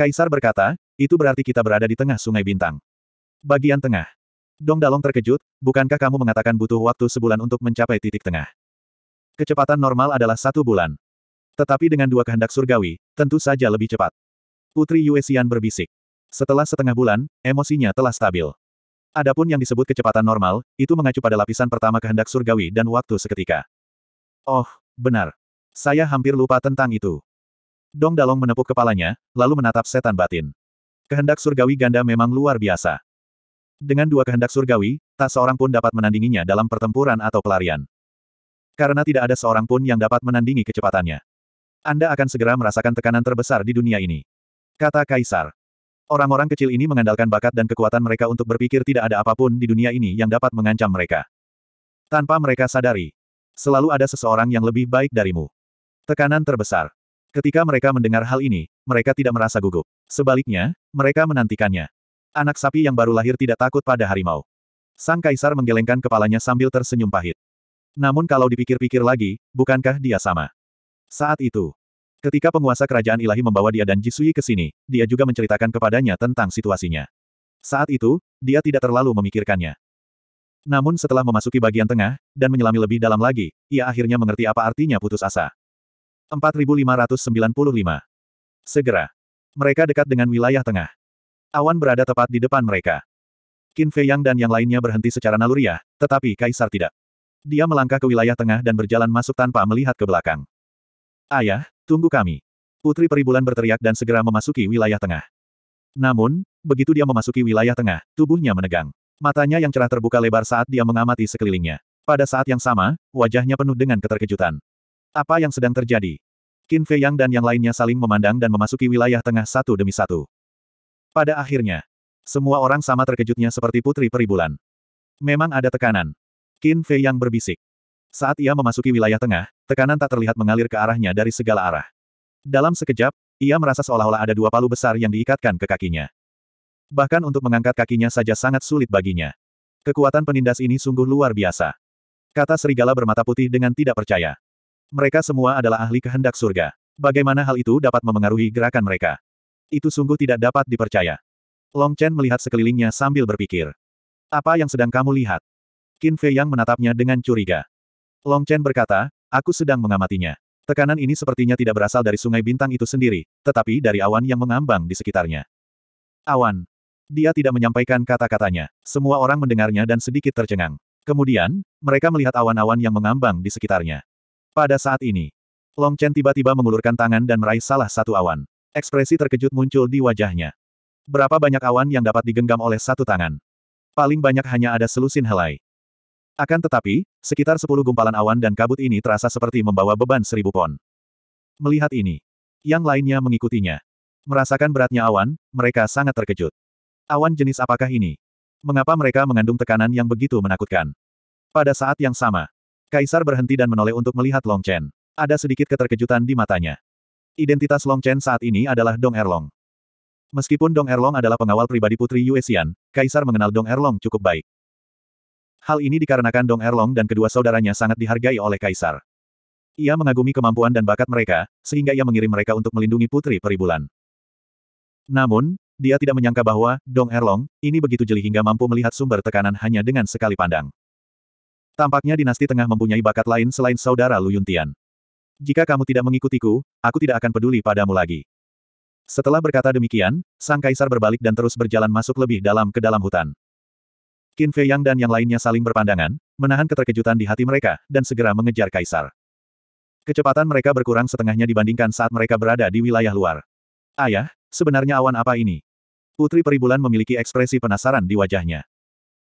[SPEAKER 1] Kaisar berkata, itu berarti kita berada di tengah Sungai Bintang. Bagian tengah. Dong Dalong terkejut, bukankah kamu mengatakan butuh waktu sebulan untuk mencapai titik tengah? Kecepatan normal adalah satu bulan. Tetapi dengan dua kehendak surgawi, tentu saja lebih cepat. Putri Yuexian berbisik. Setelah setengah bulan, emosinya telah stabil. Adapun yang disebut kecepatan normal, itu mengacu pada lapisan pertama kehendak surgawi dan waktu seketika. Oh, benar. Saya hampir lupa tentang itu. Dong Dalong menepuk kepalanya, lalu menatap setan batin. Kehendak surgawi ganda memang luar biasa. Dengan dua kehendak surgawi, tak seorang pun dapat menandinginya dalam pertempuran atau pelarian. Karena tidak ada seorang pun yang dapat menandingi kecepatannya. Anda akan segera merasakan tekanan terbesar di dunia ini. Kata Kaisar. Orang-orang kecil ini mengandalkan bakat dan kekuatan mereka untuk berpikir tidak ada apapun di dunia ini yang dapat mengancam mereka. Tanpa mereka sadari, selalu ada seseorang yang lebih baik darimu. Tekanan terbesar. Ketika mereka mendengar hal ini, mereka tidak merasa gugup. Sebaliknya, mereka menantikannya. Anak sapi yang baru lahir tidak takut pada harimau. Sang kaisar menggelengkan kepalanya sambil tersenyum pahit. Namun kalau dipikir-pikir lagi, bukankah dia sama? Saat itu, ketika penguasa kerajaan ilahi membawa dia dan Jisui ke sini, dia juga menceritakan kepadanya tentang situasinya. Saat itu, dia tidak terlalu memikirkannya. Namun setelah memasuki bagian tengah, dan menyelami lebih dalam lagi, ia akhirnya mengerti apa artinya putus asa. 4595 Segera. Mereka dekat dengan wilayah tengah. Awan berada tepat di depan mereka. Qin Fei Yang dan yang lainnya berhenti secara naluriah, tetapi Kaisar tidak. Dia melangkah ke wilayah tengah dan berjalan masuk tanpa melihat ke belakang. Ayah, tunggu kami. Putri Peribulan berteriak dan segera memasuki wilayah tengah. Namun, begitu dia memasuki wilayah tengah, tubuhnya menegang. Matanya yang cerah terbuka lebar saat dia mengamati sekelilingnya. Pada saat yang sama, wajahnya penuh dengan keterkejutan. Apa yang sedang terjadi? Qin Fei Yang dan yang lainnya saling memandang dan memasuki wilayah tengah satu demi satu. Pada akhirnya, semua orang sama terkejutnya seperti putri peribulan. Memang ada tekanan. Qin Fei yang berbisik. Saat ia memasuki wilayah tengah, tekanan tak terlihat mengalir ke arahnya dari segala arah. Dalam sekejap, ia merasa seolah-olah ada dua palu besar yang diikatkan ke kakinya. Bahkan untuk mengangkat kakinya saja sangat sulit baginya. Kekuatan penindas ini sungguh luar biasa. Kata serigala bermata putih dengan tidak percaya. Mereka semua adalah ahli kehendak surga. Bagaimana hal itu dapat memengaruhi gerakan mereka? Itu sungguh tidak dapat dipercaya. Long Chen melihat sekelilingnya sambil berpikir. Apa yang sedang kamu lihat? Qin Fei Yang menatapnya dengan curiga. Long Chen berkata, aku sedang mengamatinya. Tekanan ini sepertinya tidak berasal dari sungai bintang itu sendiri, tetapi dari awan yang mengambang di sekitarnya. Awan. Dia tidak menyampaikan kata-katanya. Semua orang mendengarnya dan sedikit tercengang. Kemudian, mereka melihat awan-awan yang mengambang di sekitarnya. Pada saat ini, Long Chen tiba-tiba mengulurkan tangan dan meraih salah satu awan. Ekspresi terkejut muncul di wajahnya. Berapa banyak awan yang dapat digenggam oleh satu tangan? Paling banyak hanya ada selusin helai. Akan tetapi, sekitar sepuluh gumpalan awan dan kabut ini terasa seperti membawa beban seribu pon. Melihat ini, yang lainnya mengikutinya. Merasakan beratnya awan, mereka sangat terkejut. Awan jenis apakah ini? Mengapa mereka mengandung tekanan yang begitu menakutkan? Pada saat yang sama, Kaisar berhenti dan menoleh untuk melihat Long Chen. Ada sedikit keterkejutan di matanya. Identitas Long Chen saat ini adalah Dong Erlong. Meskipun Dong Erlong adalah pengawal pribadi Putri Yuesian, Kaisar mengenal Dong Erlong cukup baik. Hal ini dikarenakan Dong Erlong dan kedua saudaranya sangat dihargai oleh kaisar. Ia mengagumi kemampuan dan bakat mereka, sehingga ia mengirim mereka untuk melindungi putri peribulan. Namun, dia tidak menyangka bahwa Dong Erlong ini begitu jeli hingga mampu melihat sumber tekanan hanya dengan sekali pandang. Tampaknya dinasti tengah mempunyai bakat lain selain saudara Lu Yuntian. Jika kamu tidak mengikutiku, aku tidak akan peduli padamu lagi. Setelah berkata demikian, sang kaisar berbalik dan terus berjalan masuk lebih dalam ke dalam hutan. Qin Fei Yang dan yang lainnya saling berpandangan, menahan keterkejutan di hati mereka, dan segera mengejar kaisar. Kecepatan mereka berkurang setengahnya dibandingkan saat mereka berada di wilayah luar. Ayah, sebenarnya awan apa ini? Putri Peribulan memiliki ekspresi penasaran di wajahnya.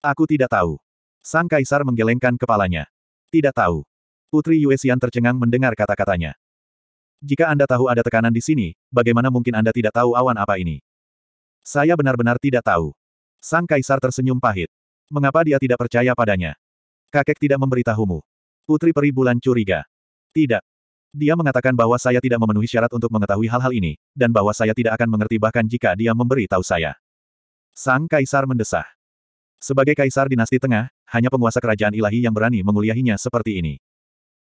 [SPEAKER 1] Aku tidak tahu. Sang kaisar menggelengkan kepalanya. Tidak tahu. Putri Yuexian tercengang mendengar kata-katanya. Jika Anda tahu ada tekanan di sini, bagaimana mungkin Anda tidak tahu awan apa ini? Saya benar-benar tidak tahu. Sang kaisar tersenyum pahit. Mengapa dia tidak percaya padanya? Kakek tidak memberitahumu. Putri peri bulan curiga. Tidak. Dia mengatakan bahwa saya tidak memenuhi syarat untuk mengetahui hal-hal ini, dan bahwa saya tidak akan mengerti bahkan jika dia memberitahu saya. Sang Kaisar mendesah. Sebagai Kaisar Dinasti Tengah, hanya penguasa kerajaan ilahi yang berani menguliahinya seperti ini.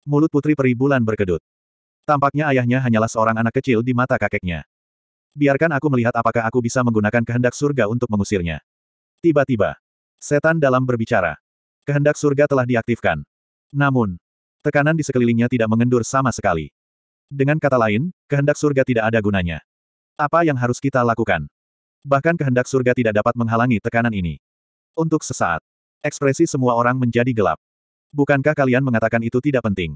[SPEAKER 1] Mulut putri peri bulan berkedut. Tampaknya ayahnya hanyalah seorang anak kecil di mata kakeknya. Biarkan aku melihat apakah aku bisa menggunakan kehendak surga untuk mengusirnya. Tiba-tiba, Setan dalam berbicara. Kehendak surga telah diaktifkan. Namun, tekanan di sekelilingnya tidak mengendur sama sekali. Dengan kata lain, kehendak surga tidak ada gunanya. Apa yang harus kita lakukan? Bahkan kehendak surga tidak dapat menghalangi tekanan ini. Untuk sesaat, ekspresi semua orang menjadi gelap. Bukankah kalian mengatakan itu tidak penting?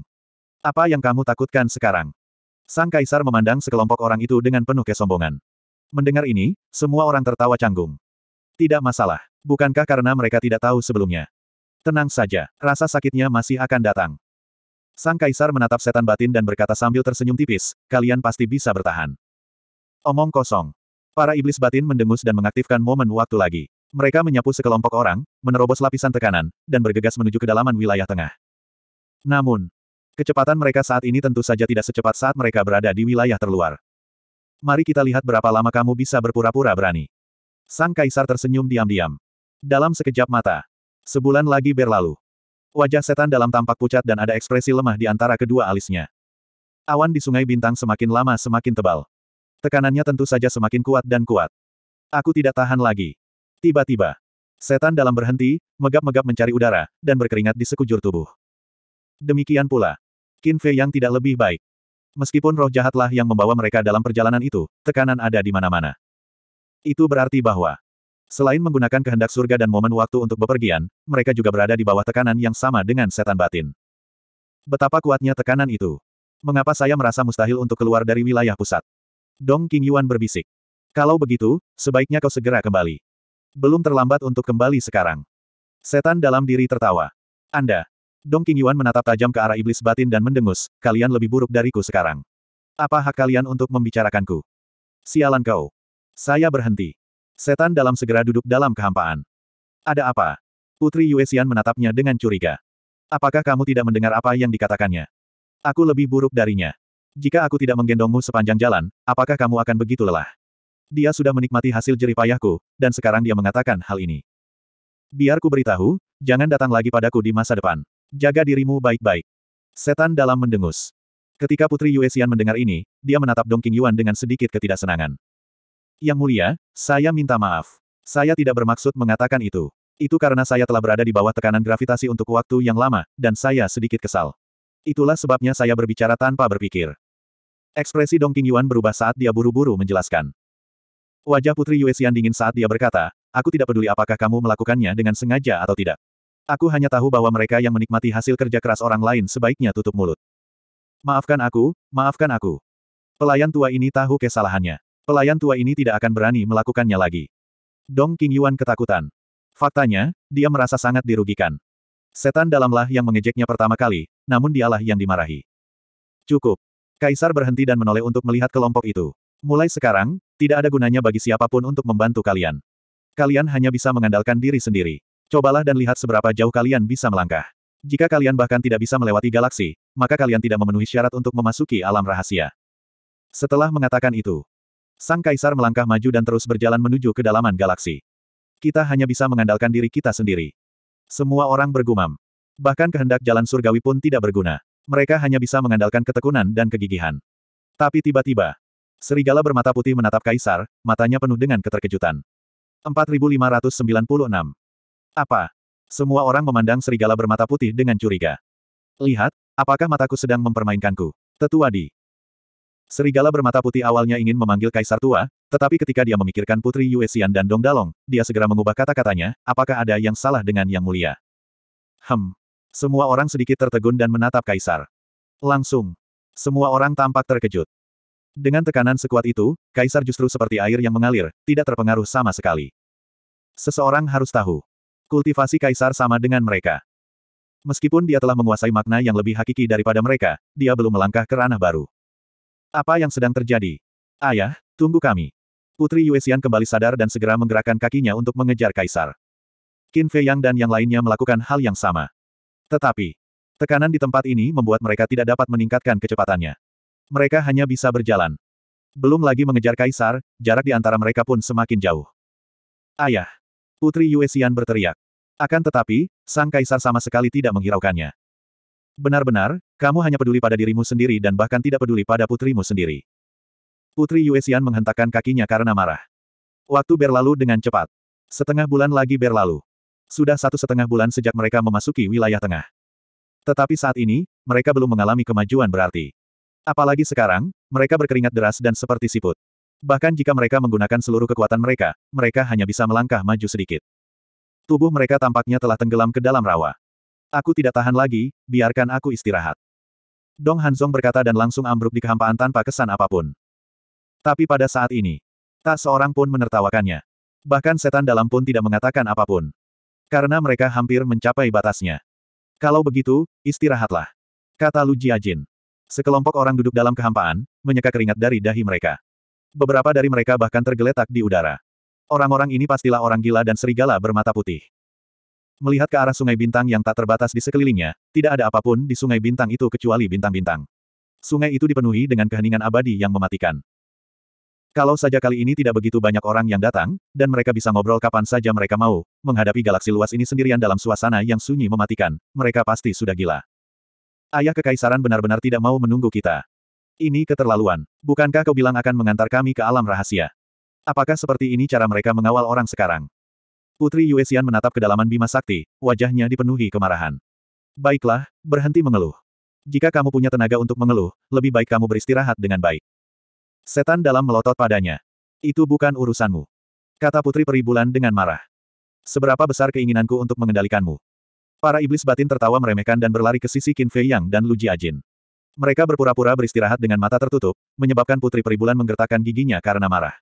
[SPEAKER 1] Apa yang kamu takutkan sekarang? Sang kaisar memandang sekelompok orang itu dengan penuh kesombongan. Mendengar ini, semua orang tertawa canggung. Tidak masalah. Bukankah karena mereka tidak tahu sebelumnya? Tenang saja, rasa sakitnya masih akan datang. Sang kaisar menatap setan batin dan berkata sambil tersenyum tipis, kalian pasti bisa bertahan. Omong kosong. Para iblis batin mendengus dan mengaktifkan momen waktu lagi. Mereka menyapu sekelompok orang, menerobos lapisan tekanan, dan bergegas menuju kedalaman wilayah tengah. Namun, kecepatan mereka saat ini tentu saja tidak secepat saat mereka berada di wilayah terluar. Mari kita lihat berapa lama kamu bisa berpura-pura berani. Sang kaisar tersenyum diam-diam. Dalam sekejap mata. Sebulan lagi berlalu. Wajah setan dalam tampak pucat dan ada ekspresi lemah di antara kedua alisnya. Awan di sungai bintang semakin lama semakin tebal. Tekanannya tentu saja semakin kuat dan kuat. Aku tidak tahan lagi. Tiba-tiba, setan dalam berhenti, megap-megap mencari udara, dan berkeringat di sekujur tubuh. Demikian pula, Qin Fei yang tidak lebih baik. Meskipun roh jahatlah yang membawa mereka dalam perjalanan itu, tekanan ada di mana-mana. Itu berarti bahwa selain menggunakan kehendak surga dan momen waktu untuk bepergian, mereka juga berada di bawah tekanan yang sama dengan setan batin. Betapa kuatnya tekanan itu. Mengapa saya merasa mustahil untuk keluar dari wilayah pusat? Dong King Yuan berbisik. Kalau begitu, sebaiknya kau segera kembali. Belum terlambat untuk kembali sekarang. Setan dalam diri tertawa. Anda. Dong King Yuan menatap tajam ke arah iblis batin dan mendengus, kalian lebih buruk dariku sekarang. Apa hak kalian untuk membicarakanku? Sialan kau. Saya berhenti. Setan dalam segera duduk dalam kehampaan. Ada apa? Putri Yuesian menatapnya dengan curiga. Apakah kamu tidak mendengar apa yang dikatakannya? Aku lebih buruk darinya. Jika aku tidak menggendongmu sepanjang jalan, apakah kamu akan begitu lelah? Dia sudah menikmati hasil jeripayahku, dan sekarang dia mengatakan hal ini. Biarku beritahu, jangan datang lagi padaku di masa depan. Jaga dirimu baik-baik. Setan dalam mendengus. Ketika Putri Yuesian mendengar ini, dia menatap Dong King Yuan dengan sedikit ketidaksenangan. Yang mulia, saya minta maaf. Saya tidak bermaksud mengatakan itu. Itu karena saya telah berada di bawah tekanan gravitasi untuk waktu yang lama, dan saya sedikit kesal. Itulah sebabnya saya berbicara tanpa berpikir. Ekspresi Dong Yuan berubah saat dia buru-buru menjelaskan. Wajah Putri Yuexian dingin saat dia berkata, aku tidak peduli apakah kamu melakukannya dengan sengaja atau tidak. Aku hanya tahu bahwa mereka yang menikmati hasil kerja keras orang lain sebaiknya tutup mulut. Maafkan aku, maafkan aku. Pelayan tua ini tahu kesalahannya. Pelayan tua ini tidak akan berani melakukannya lagi. Dong Yuan ketakutan. Faktanya, dia merasa sangat dirugikan. Setan dalamlah yang mengejeknya pertama kali, namun dialah yang dimarahi. Cukup. Kaisar berhenti dan menoleh untuk melihat kelompok itu. Mulai sekarang, tidak ada gunanya bagi siapapun untuk membantu kalian. Kalian hanya bisa mengandalkan diri sendiri. Cobalah dan lihat seberapa jauh kalian bisa melangkah. Jika kalian bahkan tidak bisa melewati galaksi, maka kalian tidak memenuhi syarat untuk memasuki alam rahasia. Setelah mengatakan itu, Sang Kaisar melangkah maju dan terus berjalan menuju kedalaman galaksi. Kita hanya bisa mengandalkan diri kita sendiri. Semua orang bergumam. Bahkan kehendak jalan surgawi pun tidak berguna. Mereka hanya bisa mengandalkan ketekunan dan kegigihan. Tapi tiba-tiba, serigala bermata putih menatap Kaisar, matanya penuh dengan keterkejutan. 4596. Apa? Semua orang memandang serigala bermata putih dengan curiga. Lihat, apakah mataku sedang mempermainkanku? Tetua di Serigala bermata putih awalnya ingin memanggil Kaisar Tua, tetapi ketika dia memikirkan Putri Xian dan Dong Dalong, dia segera mengubah kata-katanya, apakah ada yang salah dengan Yang Mulia? Hem. Semua orang sedikit tertegun dan menatap Kaisar. Langsung. Semua orang tampak terkejut. Dengan tekanan sekuat itu, Kaisar justru seperti air yang mengalir, tidak terpengaruh sama sekali. Seseorang harus tahu. Kultivasi Kaisar sama dengan mereka. Meskipun dia telah menguasai makna yang lebih hakiki daripada mereka, dia belum melangkah ke ranah baru. Apa yang sedang terjadi? Ayah, tunggu kami. Putri Yuexian kembali sadar dan segera menggerakkan kakinya untuk mengejar kaisar. Qin Fei Yang dan yang lainnya melakukan hal yang sama. Tetapi, tekanan di tempat ini membuat mereka tidak dapat meningkatkan kecepatannya. Mereka hanya bisa berjalan. Belum lagi mengejar kaisar, jarak di antara mereka pun semakin jauh. Ayah! Putri Yuexian berteriak. Akan tetapi, sang kaisar sama sekali tidak menghiraukannya. Benar-benar, kamu hanya peduli pada dirimu sendiri dan bahkan tidak peduli pada putrimu sendiri. Putri Yuexian menghentakkan kakinya karena marah. Waktu berlalu dengan cepat. Setengah bulan lagi berlalu. Sudah satu setengah bulan sejak mereka memasuki wilayah tengah. Tetapi saat ini, mereka belum mengalami kemajuan berarti. Apalagi sekarang, mereka berkeringat deras dan seperti siput. Bahkan jika mereka menggunakan seluruh kekuatan mereka, mereka hanya bisa melangkah maju sedikit. Tubuh mereka tampaknya telah tenggelam ke dalam rawa. Aku tidak tahan lagi, biarkan aku istirahat. Dong Hanzong berkata dan langsung ambruk di kehampaan tanpa kesan apapun. Tapi pada saat ini, tak seorang pun menertawakannya. Bahkan setan dalam pun tidak mengatakan apapun. Karena mereka hampir mencapai batasnya. Kalau begitu, istirahatlah. Kata Lu Jiajin. Sekelompok orang duduk dalam kehampaan, menyeka keringat dari dahi mereka. Beberapa dari mereka bahkan tergeletak di udara. Orang-orang ini pastilah orang gila dan serigala bermata putih. Melihat ke arah sungai bintang yang tak terbatas di sekelilingnya, tidak ada apapun di sungai bintang itu kecuali bintang-bintang. Sungai itu dipenuhi dengan keheningan abadi yang mematikan. Kalau saja kali ini tidak begitu banyak orang yang datang, dan mereka bisa ngobrol kapan saja mereka mau, menghadapi galaksi luas ini sendirian dalam suasana yang sunyi mematikan, mereka pasti sudah gila. Ayah Kekaisaran benar-benar tidak mau menunggu kita. Ini keterlaluan. Bukankah kau bilang akan mengantar kami ke alam rahasia? Apakah seperti ini cara mereka mengawal orang sekarang? Putri Yuesian menatap kedalaman Bima Sakti, wajahnya dipenuhi kemarahan. Baiklah, berhenti mengeluh. Jika kamu punya tenaga untuk mengeluh, lebih baik kamu beristirahat dengan baik. Setan dalam melotot padanya. Itu bukan urusanmu. Kata Putri Peribulan dengan marah. Seberapa besar keinginanku untuk mengendalikanmu? Para iblis batin tertawa meremehkan dan berlari ke sisi Qin Fei Yang dan Lu Jiajin. Mereka berpura-pura beristirahat dengan mata tertutup, menyebabkan Putri Peribulan menggertakkan giginya karena marah.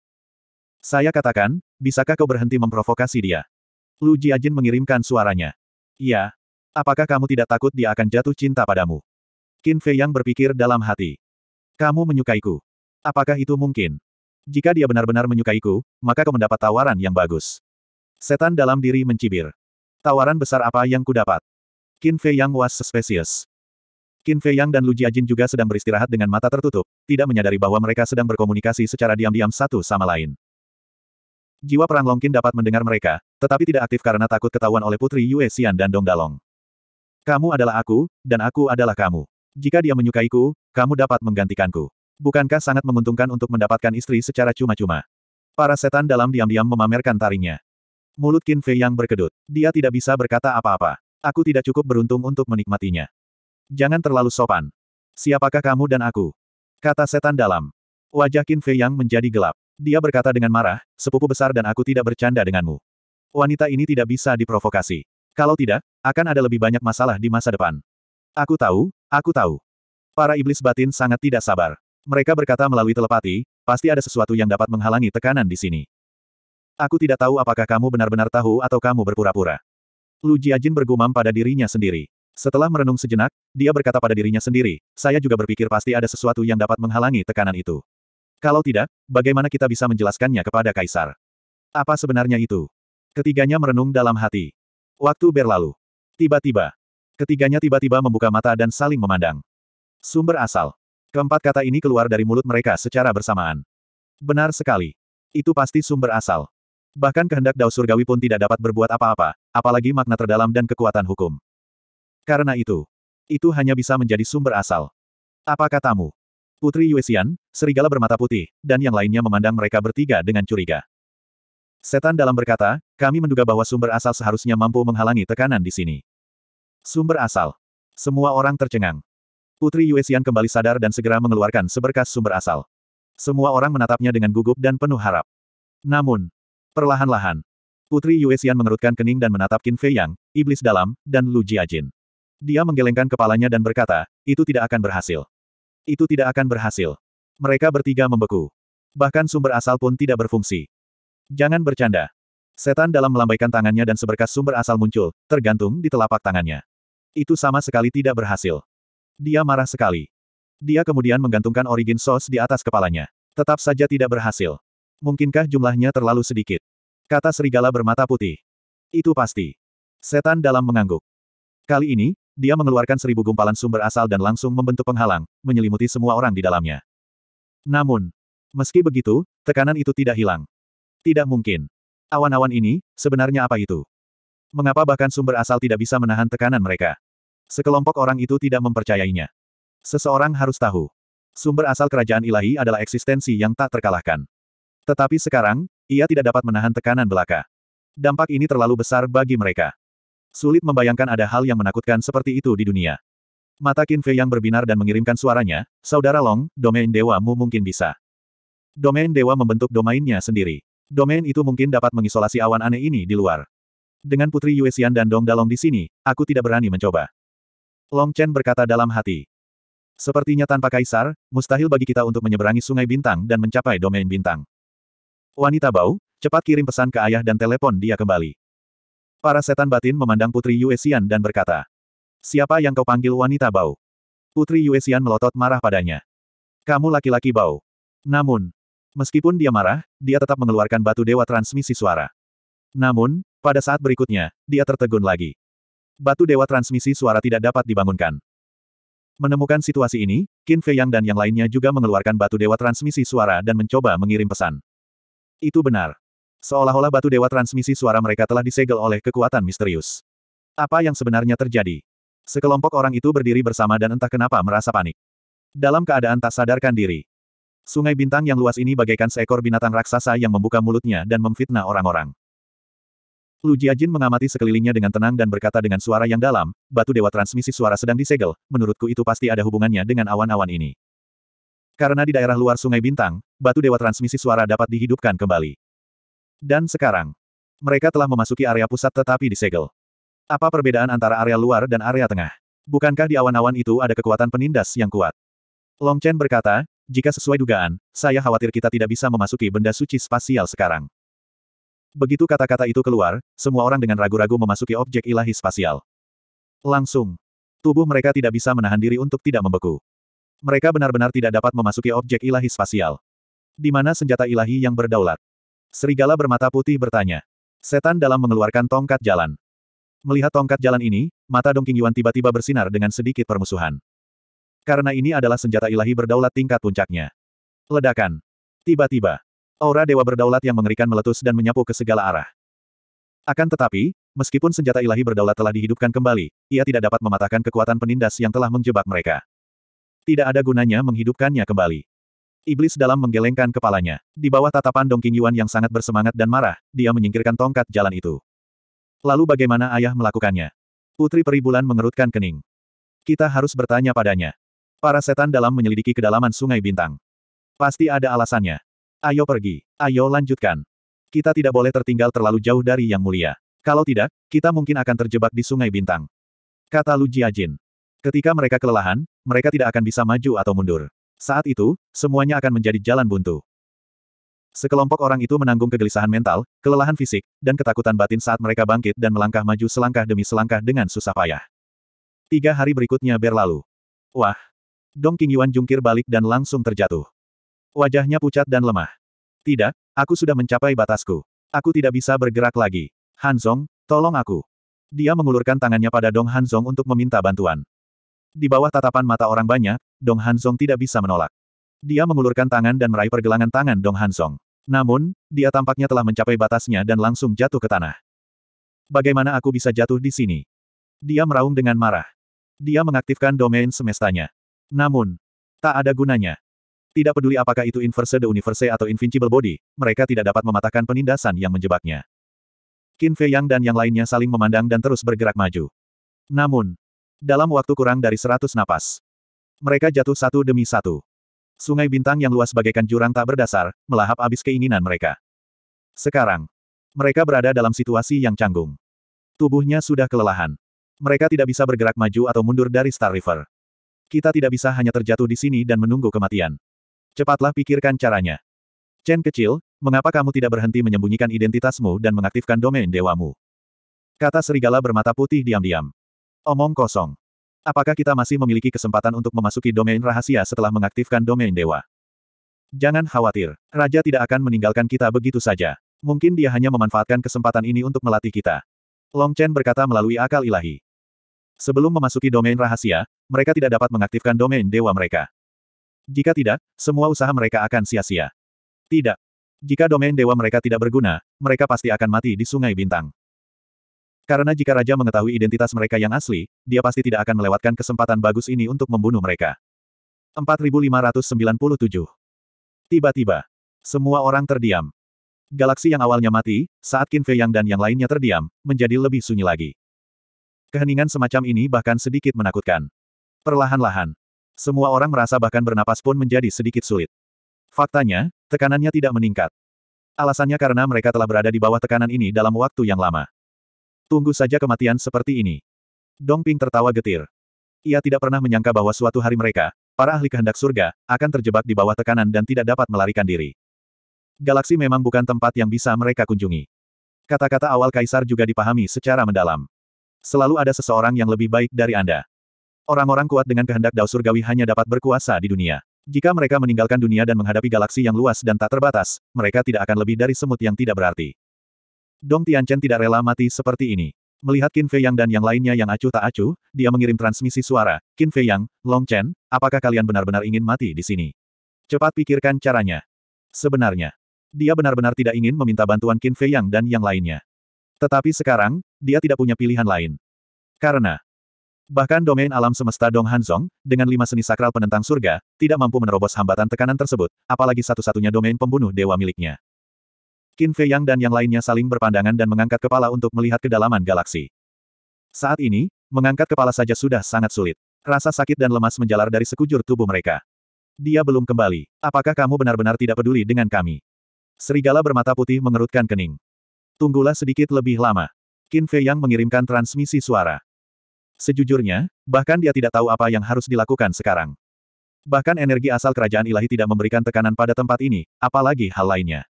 [SPEAKER 1] Saya katakan, bisakah kau berhenti memprovokasi dia? Lu Jiajin mengirimkan suaranya. Iya. Apakah kamu tidak takut dia akan jatuh cinta padamu? Qin Fei yang berpikir dalam hati. Kamu menyukaiku. Apakah itu mungkin? Jika dia benar-benar menyukaiku, maka kau mendapat tawaran yang bagus. Setan dalam diri mencibir. Tawaran besar apa yang kudapat? Qin Fei Yang was suspicious. Qin Fei Yang dan Lu Jiajin juga sedang beristirahat dengan mata tertutup, tidak menyadari bahwa mereka sedang berkomunikasi secara diam-diam satu sama lain. Jiwa perang Longkin dapat mendengar mereka, tetapi tidak aktif karena takut ketahuan oleh Putri Yue Xian dan Dong Dalong. Kamu adalah aku, dan aku adalah kamu. Jika dia menyukaiku, kamu dapat menggantikanku. Bukankah sangat menguntungkan untuk mendapatkan istri secara cuma-cuma? Para setan dalam diam-diam memamerkan taringnya. Mulut Qin Fei yang berkedut. Dia tidak bisa berkata apa-apa. Aku tidak cukup beruntung untuk menikmatinya. Jangan terlalu sopan. Siapakah kamu dan aku? Kata setan dalam. Wajah Qin Fei yang menjadi gelap. Dia berkata dengan marah, sepupu besar dan aku tidak bercanda denganmu. Wanita ini tidak bisa diprovokasi. Kalau tidak, akan ada lebih banyak masalah di masa depan. Aku tahu, aku tahu. Para iblis batin sangat tidak sabar. Mereka berkata melalui telepati, pasti ada sesuatu yang dapat menghalangi tekanan di sini. Aku tidak tahu apakah kamu benar-benar tahu atau kamu berpura-pura. Lu Jiajin bergumam pada dirinya sendiri. Setelah merenung sejenak, dia berkata pada dirinya sendiri, saya juga berpikir pasti ada sesuatu yang dapat menghalangi tekanan itu. Kalau tidak, bagaimana kita bisa menjelaskannya kepada Kaisar? Apa sebenarnya itu? Ketiganya merenung dalam hati. Waktu berlalu. Tiba-tiba. Ketiganya tiba-tiba membuka mata dan saling memandang. Sumber asal. Keempat kata ini keluar dari mulut mereka secara bersamaan. Benar sekali. Itu pasti sumber asal. Bahkan kehendak Dao Surgawi pun tidak dapat berbuat apa-apa, apalagi makna terdalam dan kekuatan hukum. Karena itu, itu hanya bisa menjadi sumber asal. Apa katamu? Putri Yuexian, serigala bermata putih, dan yang lainnya memandang mereka bertiga dengan curiga. Setan dalam berkata, kami menduga bahwa sumber asal seharusnya mampu menghalangi tekanan di sini. Sumber asal. Semua orang tercengang. Putri Yuexian kembali sadar dan segera mengeluarkan seberkas sumber asal. Semua orang menatapnya dengan gugup dan penuh harap. Namun, perlahan-lahan, Putri Yuexian mengerutkan kening dan menatap Qin Fei Yang, iblis dalam, dan Lu Jiajin. Dia menggelengkan kepalanya dan berkata, itu tidak akan berhasil. Itu tidak akan berhasil. Mereka bertiga membeku. Bahkan sumber asal pun tidak berfungsi. Jangan bercanda. Setan dalam melambaikan tangannya dan seberkas sumber asal muncul, tergantung di telapak tangannya. Itu sama sekali tidak berhasil. Dia marah sekali. Dia kemudian menggantungkan origin source di atas kepalanya. Tetap saja tidak berhasil. Mungkinkah jumlahnya terlalu sedikit? Kata serigala bermata putih. Itu pasti. Setan dalam mengangguk. Kali ini, dia mengeluarkan seribu gumpalan sumber asal dan langsung membentuk penghalang, menyelimuti semua orang di dalamnya. Namun, meski begitu, tekanan itu tidak hilang. Tidak mungkin. Awan-awan ini, sebenarnya apa itu? Mengapa bahkan sumber asal tidak bisa menahan tekanan mereka? Sekelompok orang itu tidak mempercayainya. Seseorang harus tahu. Sumber asal kerajaan ilahi adalah eksistensi yang tak terkalahkan. Tetapi sekarang, ia tidak dapat menahan tekanan belaka. Dampak ini terlalu besar bagi mereka. Sulit membayangkan ada hal yang menakutkan seperti itu di dunia. Mata Qin Fei yang berbinar dan mengirimkan suaranya, Saudara Long, domain dewamu mungkin bisa. Domain dewa membentuk domainnya sendiri. Domain itu mungkin dapat mengisolasi awan aneh ini di luar. Dengan Putri Yuexian dan Dong Dalong di sini, aku tidak berani mencoba. Long Chen berkata dalam hati. Sepertinya tanpa kaisar, mustahil bagi kita untuk menyeberangi sungai bintang dan mencapai domain bintang. Wanita bau, cepat kirim pesan ke ayah dan telepon dia kembali. Para setan batin memandang Putri Yuexian dan berkata, Siapa yang kau panggil wanita bau? Putri Yuexian melotot marah padanya. Kamu laki-laki bau. Namun, meskipun dia marah, dia tetap mengeluarkan batu dewa transmisi suara. Namun, pada saat berikutnya, dia tertegun lagi. Batu dewa transmisi suara tidak dapat dibangunkan. Menemukan situasi ini, Qin Fei Yang dan yang lainnya juga mengeluarkan batu dewa transmisi suara dan mencoba mengirim pesan. Itu benar. Seolah-olah batu dewa transmisi suara mereka telah disegel oleh kekuatan misterius. Apa yang sebenarnya terjadi? Sekelompok orang itu berdiri bersama dan entah kenapa merasa panik. Dalam keadaan tak sadarkan diri. Sungai bintang yang luas ini bagaikan seekor binatang raksasa yang membuka mulutnya dan memfitnah orang-orang. Lu Jiajin mengamati sekelilingnya dengan tenang dan berkata dengan suara yang dalam, batu dewa transmisi suara sedang disegel, menurutku itu pasti ada hubungannya dengan awan-awan ini. Karena di daerah luar sungai bintang, batu dewa transmisi suara dapat dihidupkan kembali. Dan sekarang, mereka telah memasuki area pusat tetapi disegel. Apa perbedaan antara area luar dan area tengah? Bukankah di awan-awan itu ada kekuatan penindas yang kuat? Long Chen berkata, jika sesuai dugaan, saya khawatir kita tidak bisa memasuki benda suci spasial sekarang. Begitu kata-kata itu keluar, semua orang dengan ragu-ragu memasuki objek ilahi spasial. Langsung. Tubuh mereka tidak bisa menahan diri untuk tidak membeku. Mereka benar-benar tidak dapat memasuki objek ilahi spasial. Di mana senjata ilahi yang berdaulat? Serigala bermata putih bertanya. Setan dalam mengeluarkan tongkat jalan. Melihat tongkat jalan ini, mata Dongking Yuan tiba-tiba bersinar dengan sedikit permusuhan. Karena ini adalah senjata ilahi berdaulat tingkat puncaknya. Ledakan. Tiba-tiba, aura dewa berdaulat yang mengerikan meletus dan menyapu ke segala arah. Akan tetapi, meskipun senjata ilahi berdaulat telah dihidupkan kembali, ia tidak dapat mematahkan kekuatan penindas yang telah menjebak mereka. Tidak ada gunanya menghidupkannya kembali. Iblis dalam menggelengkan kepalanya. Di bawah tatapan Dong King Yuan yang sangat bersemangat dan marah, dia menyingkirkan tongkat jalan itu. Lalu bagaimana ayah melakukannya? Putri Peribulan mengerutkan kening. Kita harus bertanya padanya. Para setan dalam menyelidiki kedalaman sungai bintang. Pasti ada alasannya. Ayo pergi. Ayo lanjutkan. Kita tidak boleh tertinggal terlalu jauh dari yang mulia. Kalau tidak, kita mungkin akan terjebak di sungai bintang. Kata Lu Jiajin. Ketika mereka kelelahan, mereka tidak akan bisa maju atau mundur. Saat itu, semuanya akan menjadi jalan buntu. Sekelompok orang itu menanggung kegelisahan mental, kelelahan fisik, dan ketakutan batin saat mereka bangkit dan melangkah maju selangkah demi selangkah dengan susah payah. Tiga hari berikutnya berlalu. Wah! Dong King Yuan jungkir balik dan langsung terjatuh. Wajahnya pucat dan lemah. Tidak, aku sudah mencapai batasku. Aku tidak bisa bergerak lagi. Hanzong, tolong aku. Dia mengulurkan tangannya pada Dong Hanzong untuk meminta bantuan. Di bawah tatapan mata orang banyak, Dong Hanzong tidak bisa menolak. Dia mengulurkan tangan dan meraih pergelangan tangan Dong Hanzong. Namun, dia tampaknya telah mencapai batasnya dan langsung jatuh ke tanah. Bagaimana aku bisa jatuh di sini? Dia meraung dengan marah. Dia mengaktifkan domain semestanya. Namun, tak ada gunanya. Tidak peduli apakah itu Inverse the Universe atau Invincible Body, mereka tidak dapat mematahkan penindasan yang menjebaknya. Qin Fei Yang dan yang lainnya saling memandang dan terus bergerak maju. Namun, dalam waktu kurang dari seratus napas, mereka jatuh satu demi satu. Sungai bintang yang luas bagaikan jurang tak berdasar, melahap abis keinginan mereka. Sekarang, mereka berada dalam situasi yang canggung. Tubuhnya sudah kelelahan. Mereka tidak bisa bergerak maju atau mundur dari Star River. Kita tidak bisa hanya terjatuh di sini dan menunggu kematian. Cepatlah pikirkan caranya. Chen kecil, mengapa kamu tidak berhenti menyembunyikan identitasmu dan mengaktifkan domain dewamu? Kata serigala bermata putih diam-diam. Omong kosong. Apakah kita masih memiliki kesempatan untuk memasuki domain rahasia setelah mengaktifkan domain dewa? Jangan khawatir, Raja tidak akan meninggalkan kita begitu saja. Mungkin dia hanya memanfaatkan kesempatan ini untuk melatih kita. Long Chen berkata melalui akal ilahi. Sebelum memasuki domain rahasia, mereka tidak dapat mengaktifkan domain dewa mereka. Jika tidak, semua usaha mereka akan sia-sia. Tidak. Jika domain dewa mereka tidak berguna, mereka pasti akan mati di Sungai Bintang. Karena jika raja mengetahui identitas mereka yang asli, dia pasti tidak akan melewatkan kesempatan bagus ini untuk membunuh mereka. 4597 Tiba-tiba, semua orang terdiam. Galaksi yang awalnya mati, saat Qin Fei Yang dan yang lainnya terdiam, menjadi lebih sunyi lagi. Keheningan semacam ini bahkan sedikit menakutkan. Perlahan-lahan, semua orang merasa bahkan bernapas pun menjadi sedikit sulit. Faktanya, tekanannya tidak meningkat. Alasannya karena mereka telah berada di bawah tekanan ini dalam waktu yang lama. Tunggu saja kematian seperti ini. Dong Ping tertawa getir. Ia tidak pernah menyangka bahwa suatu hari mereka, para ahli kehendak surga, akan terjebak di bawah tekanan dan tidak dapat melarikan diri. Galaksi memang bukan tempat yang bisa mereka kunjungi. Kata-kata awal Kaisar juga dipahami secara mendalam. Selalu ada seseorang yang lebih baik dari Anda. Orang-orang kuat dengan kehendak Dao Surgawi hanya dapat berkuasa di dunia. Jika mereka meninggalkan dunia dan menghadapi galaksi yang luas dan tak terbatas, mereka tidak akan lebih dari semut yang tidak berarti. Dong Tianchen tidak rela mati seperti ini. Melihat Qin Fei Yang dan yang lainnya yang acuh tak acuh, dia mengirim transmisi suara, Qin Fei Yang, Long Chen, apakah kalian benar-benar ingin mati di sini? Cepat pikirkan caranya. Sebenarnya, dia benar-benar tidak ingin meminta bantuan Qin Fei Yang dan yang lainnya. Tetapi sekarang, dia tidak punya pilihan lain. Karena, bahkan domain alam semesta Dong Hanzong, dengan lima seni sakral penentang surga, tidak mampu menerobos hambatan tekanan tersebut, apalagi satu-satunya domain pembunuh dewa miliknya. Qin Fei Yang dan yang lainnya saling berpandangan dan mengangkat kepala untuk melihat kedalaman galaksi. Saat ini, mengangkat kepala saja sudah sangat sulit. Rasa sakit dan lemas menjalar dari sekujur tubuh mereka. Dia belum kembali. Apakah kamu benar-benar tidak peduli dengan kami? Serigala bermata putih mengerutkan kening. Tunggulah sedikit lebih lama. Qin Fei Yang mengirimkan transmisi suara. Sejujurnya, bahkan dia tidak tahu apa yang harus dilakukan sekarang. Bahkan energi asal kerajaan ilahi tidak memberikan tekanan pada tempat ini, apalagi hal lainnya.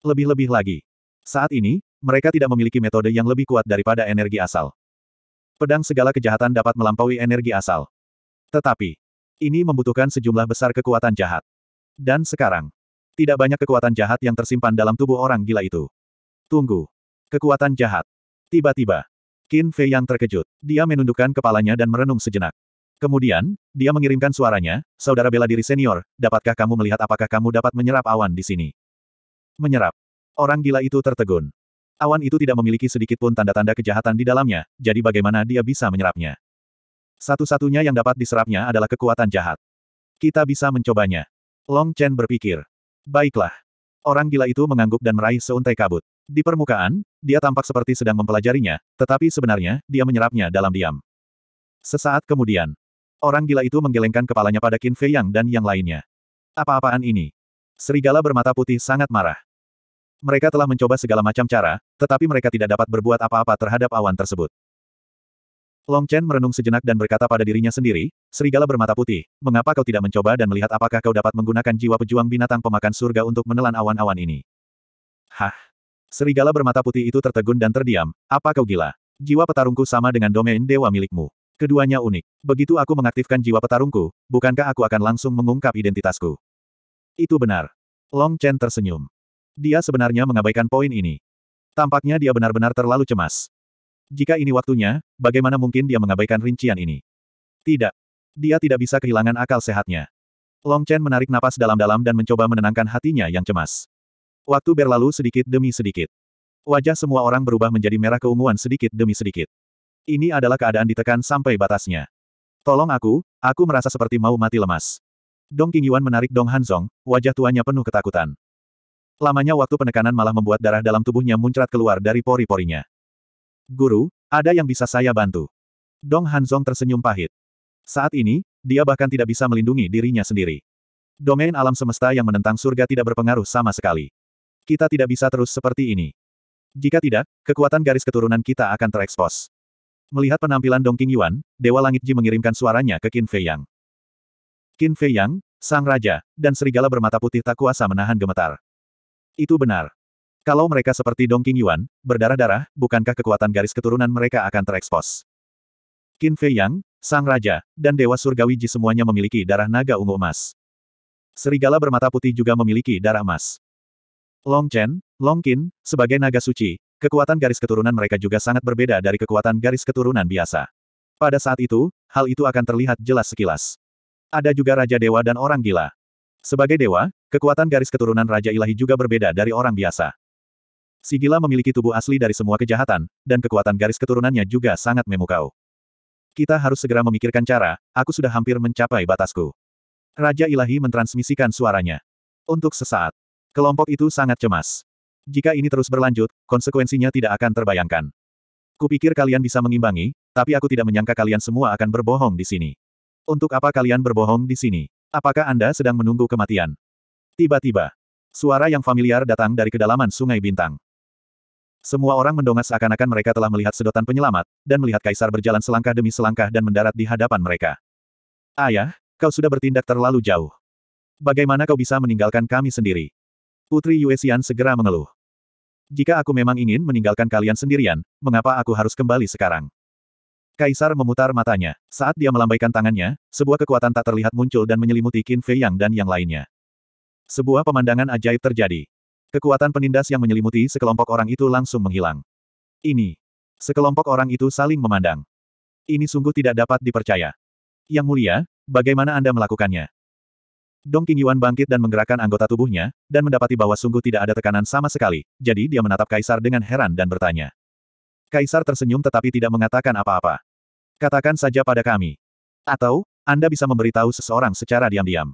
[SPEAKER 1] Lebih-lebih lagi. Saat ini, mereka tidak memiliki metode yang lebih kuat daripada energi asal. Pedang segala kejahatan dapat melampaui energi asal. Tetapi, ini membutuhkan sejumlah besar kekuatan jahat. Dan sekarang, tidak banyak kekuatan jahat yang tersimpan dalam tubuh orang gila itu. Tunggu. Kekuatan jahat. Tiba-tiba, Qin Fei yang terkejut. Dia menundukkan kepalanya dan merenung sejenak. Kemudian, dia mengirimkan suaranya, Saudara bela diri senior, dapatkah kamu melihat apakah kamu dapat menyerap awan di sini? menyerap. Orang gila itu tertegun. Awan itu tidak memiliki sedikit pun tanda-tanda kejahatan di dalamnya, jadi bagaimana dia bisa menyerapnya? Satu-satunya yang dapat diserapnya adalah kekuatan jahat. Kita bisa mencobanya. Long Chen berpikir. Baiklah. Orang gila itu mengangguk dan meraih seuntai kabut. Di permukaan, dia tampak seperti sedang mempelajarinya, tetapi sebenarnya, dia menyerapnya dalam diam. Sesaat kemudian, orang gila itu menggelengkan kepalanya pada Qin Fei Yang dan yang lainnya. Apa-apaan ini? Serigala bermata putih sangat marah. Mereka telah mencoba segala macam cara, tetapi mereka tidak dapat berbuat apa-apa terhadap awan tersebut. Long Chen merenung sejenak dan berkata pada dirinya sendiri, Serigala bermata putih, mengapa kau tidak mencoba dan melihat apakah kau dapat menggunakan jiwa pejuang binatang pemakan surga untuk menelan awan-awan ini? Hah? Serigala bermata putih itu tertegun dan terdiam, apa kau gila? Jiwa petarungku sama dengan domain dewa milikmu. Keduanya unik. Begitu aku mengaktifkan jiwa petarungku, bukankah aku akan langsung mengungkap identitasku? Itu benar. Long Chen tersenyum. Dia sebenarnya mengabaikan poin ini. Tampaknya dia benar-benar terlalu cemas. Jika ini waktunya, bagaimana mungkin dia mengabaikan rincian ini? Tidak. Dia tidak bisa kehilangan akal sehatnya. Long Chen menarik napas dalam-dalam dan mencoba menenangkan hatinya yang cemas. Waktu berlalu sedikit demi sedikit. Wajah semua orang berubah menjadi merah keunguan sedikit demi sedikit. Ini adalah keadaan ditekan sampai batasnya. Tolong aku, aku merasa seperti mau mati lemas. Dong Qingyuan menarik Dong Hanzong, wajah tuanya penuh ketakutan. Lamanya waktu penekanan malah membuat darah dalam tubuhnya muncrat keluar dari pori-porinya. Guru, ada yang bisa saya bantu. Dong Hanzong tersenyum pahit. Saat ini, dia bahkan tidak bisa melindungi dirinya sendiri. Domain alam semesta yang menentang surga tidak berpengaruh sama sekali. Kita tidak bisa terus seperti ini. Jika tidak, kekuatan garis keturunan kita akan terekspos. Melihat penampilan Dong King Yuan, Dewa Langit Ji mengirimkan suaranya ke Qin Fei Yang. Qin Fei Yang, Sang Raja, dan Serigala bermata putih tak kuasa menahan gemetar. Itu benar. Kalau mereka seperti Dong King Yuan, berdarah-darah, bukankah kekuatan garis keturunan mereka akan terekspos? Qin Fei Yang, Sang Raja, dan Dewa Surgawi Ji semuanya memiliki darah naga ungu emas. Serigala bermata putih juga memiliki darah emas. Long Chen, Long Qin, sebagai naga suci, kekuatan garis keturunan mereka juga sangat berbeda dari kekuatan garis keturunan biasa. Pada saat itu, hal itu akan terlihat jelas sekilas. Ada juga Raja Dewa dan orang gila. Sebagai dewa, kekuatan garis keturunan Raja Ilahi juga berbeda dari orang biasa. Sigila memiliki tubuh asli dari semua kejahatan, dan kekuatan garis keturunannya juga sangat memukau. Kita harus segera memikirkan cara, aku sudah hampir mencapai batasku. Raja Ilahi mentransmisikan suaranya. Untuk sesaat, kelompok itu sangat cemas. Jika ini terus berlanjut, konsekuensinya tidak akan terbayangkan. Kupikir kalian bisa mengimbangi, tapi aku tidak menyangka kalian semua akan berbohong di sini. Untuk apa kalian berbohong di sini? Apakah Anda sedang menunggu kematian? Tiba-tiba, suara yang familiar datang dari kedalaman Sungai Bintang. Semua orang mendongak seakan-akan mereka telah melihat sedotan penyelamat, dan melihat Kaisar berjalan selangkah demi selangkah dan mendarat di hadapan mereka. Ayah, kau sudah bertindak terlalu jauh. Bagaimana kau bisa meninggalkan kami sendiri? Putri Yuexian segera mengeluh. Jika aku memang ingin meninggalkan kalian sendirian, mengapa aku harus kembali sekarang? Kaisar memutar matanya. Saat dia melambaikan tangannya, sebuah kekuatan tak terlihat muncul dan menyelimuti Qin Fei Yang dan yang lainnya. Sebuah pemandangan ajaib terjadi. Kekuatan penindas yang menyelimuti sekelompok orang itu langsung menghilang. Ini. Sekelompok orang itu saling memandang. Ini sungguh tidak dapat dipercaya. Yang mulia, bagaimana Anda melakukannya? Dong Yuan bangkit dan menggerakkan anggota tubuhnya, dan mendapati bahwa sungguh tidak ada tekanan sama sekali, jadi dia menatap Kaisar dengan heran dan bertanya. Kaisar tersenyum tetapi tidak mengatakan apa-apa. Katakan saja pada kami. Atau, Anda bisa memberitahu seseorang secara diam-diam.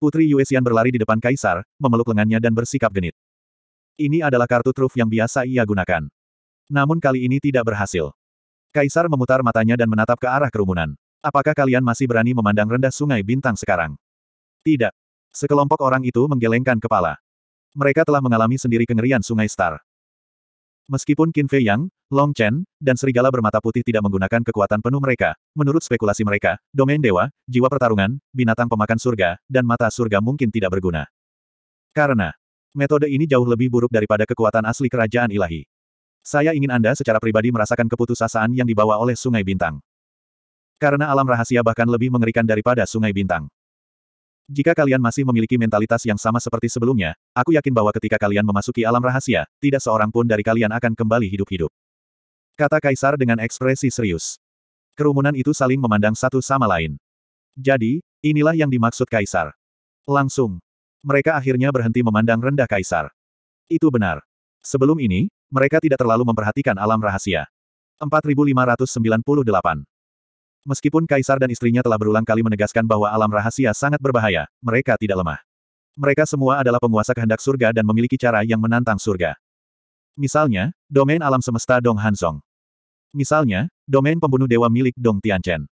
[SPEAKER 1] Putri Yuexian berlari di depan kaisar, memeluk lengannya dan bersikap genit. Ini adalah kartu truf yang biasa ia gunakan. Namun kali ini tidak berhasil. Kaisar memutar matanya dan menatap ke arah kerumunan. Apakah kalian masih berani memandang rendah sungai bintang sekarang? Tidak. Sekelompok orang itu menggelengkan kepala. Mereka telah mengalami sendiri kengerian sungai Star. Meskipun Qin Fei Yang, Long Chen, dan Serigala bermata putih tidak menggunakan kekuatan penuh mereka, menurut spekulasi mereka, domain dewa, jiwa pertarungan, binatang pemakan surga, dan mata surga mungkin tidak berguna. Karena metode ini jauh lebih buruk daripada kekuatan asli kerajaan ilahi. Saya ingin Anda secara pribadi merasakan keputusasaan yang dibawa oleh Sungai Bintang. Karena alam rahasia bahkan lebih mengerikan daripada Sungai Bintang. Jika kalian masih memiliki mentalitas yang sama seperti sebelumnya, aku yakin bahwa ketika kalian memasuki alam rahasia, tidak seorang pun dari kalian akan kembali hidup-hidup. Kata Kaisar dengan ekspresi serius. Kerumunan itu saling memandang satu sama lain. Jadi, inilah yang dimaksud Kaisar. Langsung. Mereka akhirnya berhenti memandang rendah Kaisar. Itu benar. Sebelum ini, mereka tidak terlalu memperhatikan alam rahasia. 4598 Meskipun kaisar dan istrinya telah berulang kali menegaskan bahwa alam rahasia sangat berbahaya, mereka tidak lemah. Mereka semua adalah penguasa kehendak surga dan memiliki cara yang menantang surga. Misalnya, domain alam semesta Dong Hansong. Misalnya, domain pembunuh dewa milik Dong Tianchen.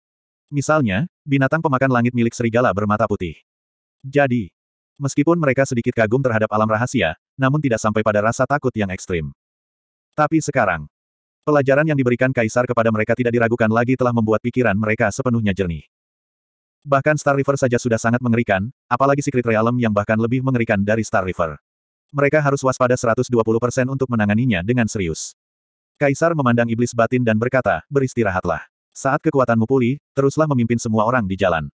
[SPEAKER 1] Misalnya, binatang pemakan langit milik serigala bermata putih. Jadi, meskipun mereka sedikit kagum terhadap alam rahasia, namun tidak sampai pada rasa takut yang ekstrim. Tapi sekarang, Pelajaran yang diberikan Kaisar kepada mereka tidak diragukan lagi telah membuat pikiran mereka sepenuhnya jernih. Bahkan Star River saja sudah sangat mengerikan, apalagi Secret Realm yang bahkan lebih mengerikan dari Star River. Mereka harus waspada 120% untuk menanganinya dengan serius. Kaisar memandang iblis batin dan berkata, beristirahatlah. Saat kekuatanmu pulih, teruslah memimpin semua orang di jalan.